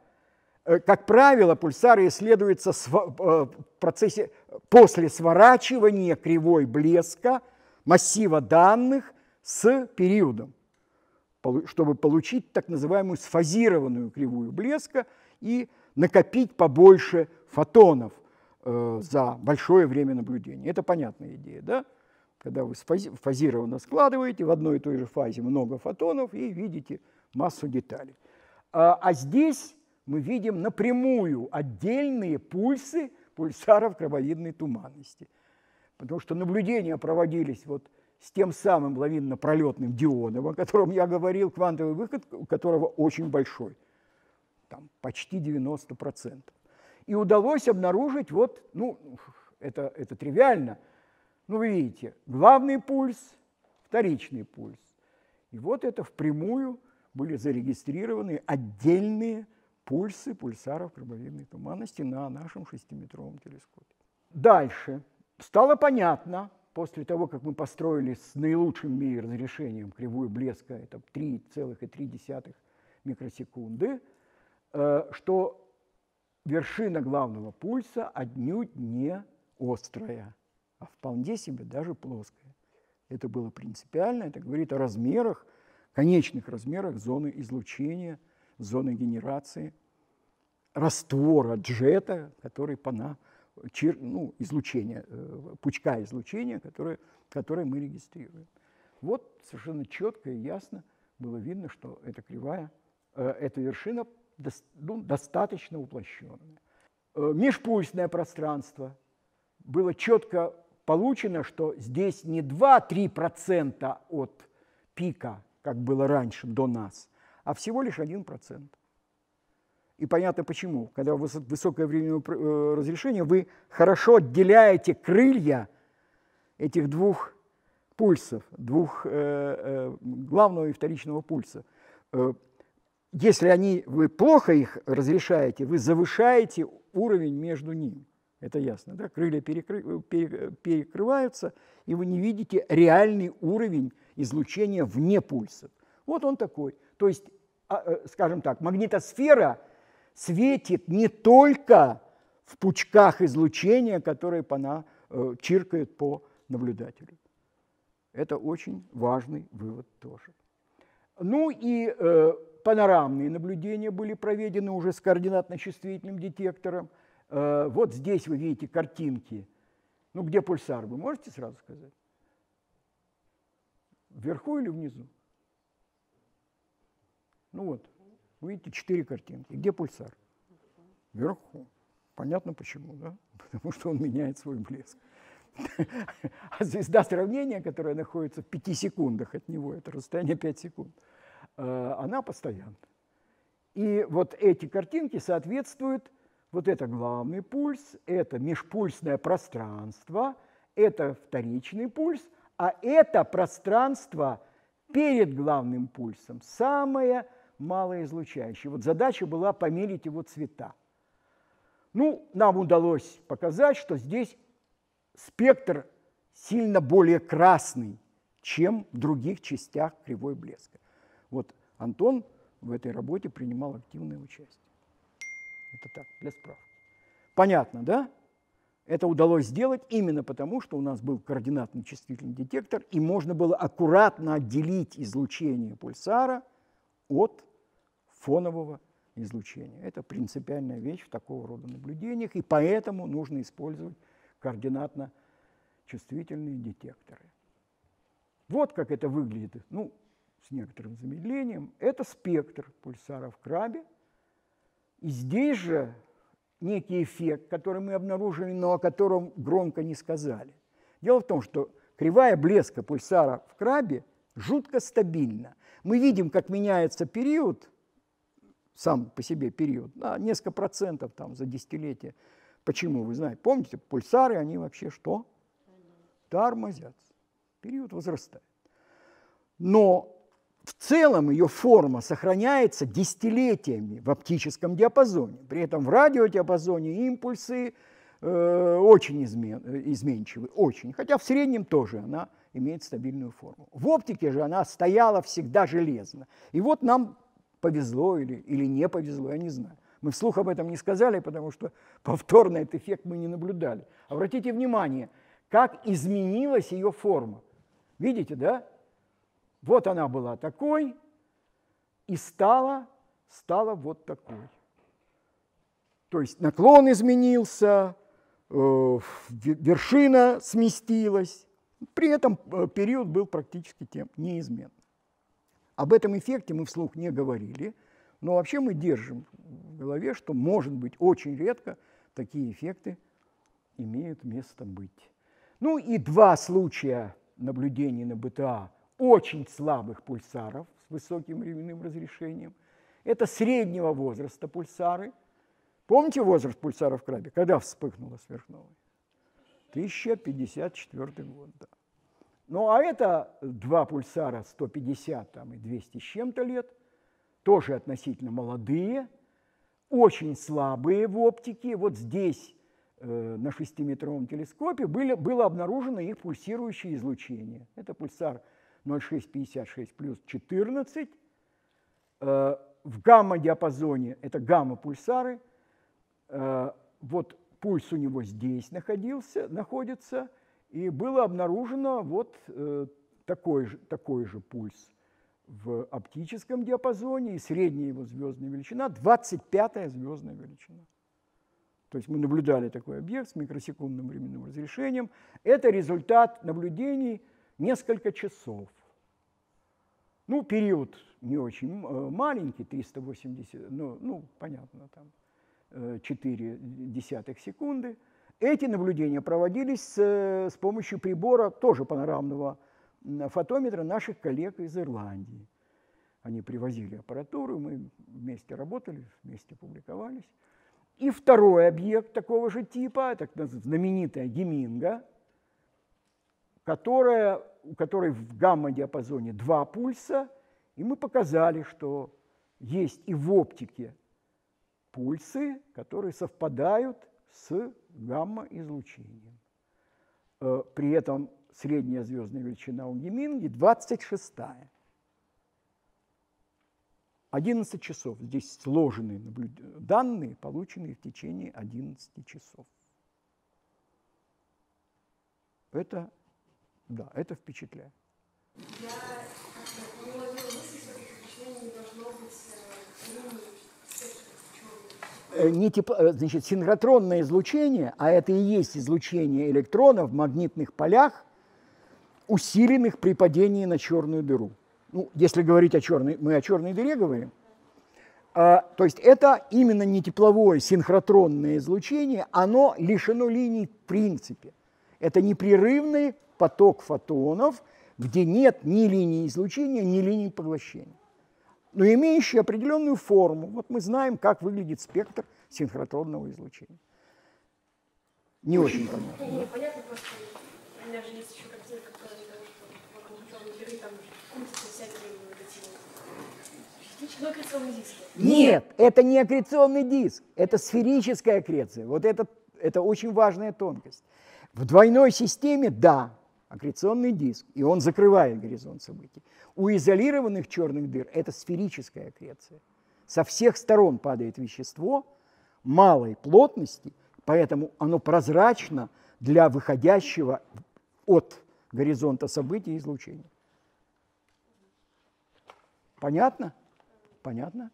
A: Э, как правило, пульсары исследуются э, в процессе после сворачивания кривой блеска массива данных с периодом, чтобы получить так называемую сфазированную кривую блеска и накопить побольше фотонов э, за большое время наблюдения. Это понятная идея, да? Когда вы фазированно складываете в одной и той же фазе много фотонов и видите массу деталей. А, а здесь мы видим напрямую отдельные пульсы пульсаров крабовидной туманности. Потому что наблюдения проводились вот с тем самым лавинно-пролетным диодом, о котором я говорил, квантовый выход у которого очень большой – там, почти 90%. И удалось обнаружить, вот, ну, это, это тривиально, ну, вы видите, главный пульс, вторичный пульс. И вот это впрямую были зарегистрированы отдельные пульсы пульсаров пробовидной туманности на нашем шестиметровом телескопе. Дальше. Стало понятно, после того, как мы построили с наилучшим в мире разрешением кривую блеска, это 3,3 микросекунды – Э, что вершина главного пульса отнюдь не острая, а вполне себе даже плоская. Это было принципиально, это говорит о размерах, конечных размерах зоны излучения, зоны генерации, раствора джета, который пона, чир, ну, излучение, э, пучка излучения, которое, которое мы регистрируем. Вот совершенно четко и ясно было видно, что эта кривая, э, эта вершина ну, достаточно уплощенное. Э, Межпульсное пространство. Было четко получено, что здесь не 2-3% от пика, как было раньше, до нас, а всего лишь 1%. И понятно почему. Когда высокое временное э, разрешение, вы хорошо отделяете крылья этих двух пульсов, двух э, э, главного и вторичного пульса. Э, если они, вы плохо их разрешаете, вы завышаете уровень между ними. Это ясно, да? Крылья перекры... перекрываются, и вы не видите реальный уровень излучения вне пульсов. Вот он такой. То есть, а, э, скажем так, магнитосфера светит не только в пучках излучения, которые она э, чиркает по наблюдателю. Это очень важный вывод тоже. Ну и э, панорамные наблюдения были проведены уже с координатно-чувствительным детектором. Э, вот здесь вы видите картинки. Ну, где пульсар, вы можете сразу сказать? Вверху или внизу? Ну вот, Вы видите, четыре картинки. Где пульсар? Вверху. Понятно почему, да? *laughs* Потому что он меняет свой блеск. *laughs* А звезда сравнения, которая находится в пяти секундах от него, это расстояние 5 секунд – Э, она постоянна. И вот эти картинки соответствуют, вот это главный пульс, это межпульсное пространство, это вторичный пульс, а это пространство перед главным пульсом, самое малоизлучающее. Вот задача была померить его цвета. Ну, нам удалось показать, что здесь спектр сильно более красный, чем в других частях кривой блеска. Вот Антон в этой работе принимал активное участие. Это так, для справки. Понятно, да? Это удалось сделать именно потому, что у нас был координатно-чувствительный детектор, и можно было аккуратно отделить излучение пульсара от фонового излучения. Это принципиальная вещь в такого рода наблюдениях, и поэтому нужно использовать координатно-чувствительные детекторы. Вот как это выглядит. Ну, с некоторым замедлением, это спектр пульсара в Крабе, И здесь же некий эффект, который мы обнаружили, но о котором громко не сказали. Дело в том, что кривая блеска пульсара в Крабе жутко стабильна. Мы видим, как меняется период, сам по себе период, на несколько процентов там, за десятилетие. Почему? Вы знаете, помните, пульсары, они вообще что? Тормозятся. Период возрастает. Но в целом ее форма сохраняется десятилетиями в оптическом диапазоне. При этом в радиодиапазоне импульсы э, очень измен, э, изменчивы, очень. Хотя в среднем тоже она имеет стабильную форму. В оптике же она стояла всегда железно. И вот нам повезло или, или не повезло, я не знаю. Мы вслух об этом не сказали, потому что *laughs* повторно этот эффект мы не наблюдали. Обратите внимание, как изменилась ее форма. Видите, да? Вот она была такой и стала, стала вот такой. То есть наклон изменился, э, вершина сместилась. При этом э, период был практически тем неизменным. Об этом эффекте мы вслух не говорили, но вообще мы держим в голове, что, может быть, очень редко такие эффекты имеют место быть. Ну и два случая наблюдений на БТА – очень слабых пульсаров с высоким временным разрешением. Это среднего возраста пульсары. Помните возраст пульсаров в крабе? Когда вспыхнула сверхновая? 1054 год, да. Ну, а это два пульсара 150 там, и 200 с чем-то лет, тоже относительно молодые, очень слабые в оптике. Вот здесь э, на шестиметровом телескопе были, было обнаружено их пульсирующее излучение. Это пульсар 0,656 плюс 14. Э, в гамма-диапазоне это гамма-пульсары. Э, вот пульс у него здесь находился, находится, и было обнаружено вот э, такой, же, такой же пульс в оптическом диапазоне, и средняя его звездная величина 25-я звездная величина. То есть мы наблюдали такой объект с микросекундным временным разрешением. Это результат наблюдений – несколько часов. Ну, период не очень э, маленький, 380, ну, ну понятно, там 4 э, десятых секунды. Эти наблюдения проводились с, э, с помощью прибора, тоже панорамного фотометра, наших коллег из Ирландии. Они привозили аппаратуру, мы вместе работали, вместе публиковались. И второй объект такого же типа, так знаменитая Геминга, которая у которой в гамма-диапазоне два пульса, и мы показали, что есть и в оптике пульсы, которые совпадают с гамма-излучением. Э, при этом средняя звездная величина у неминги 26. 11 часов. Здесь сложены данные, полученные в течение 11 часов. Это да, это впечатляет. Я не тепло, значит, синхротронное излучение, а это и есть излучение электронов в магнитных полях, усиленных при падении на черную дыру. Ну, если говорить о черной, мы о черной дыре говорим, а, то есть это именно не тепловое синхротронное излучение, оно лишено линий в принципе. Это непрерывные поток фотонов, где нет ни линии излучения, ни линии поглощения, но имеющие определенную форму. Вот мы знаем, как выглядит спектр синхротронного излучения. Не очень понятно. Да? Непонятно просто. У меня же есть еще картинка, Нет, это не аккреционный диск, это сферическая аккреция. Вот это, это очень важная тонкость. В двойной системе – да, аккреционный диск, и он закрывает горизонт событий. У изолированных черных дыр это сферическая аккреция. Со всех сторон падает вещество малой плотности, поэтому оно прозрачно для выходящего от горизонта событий излучения. Понятно? Понятно?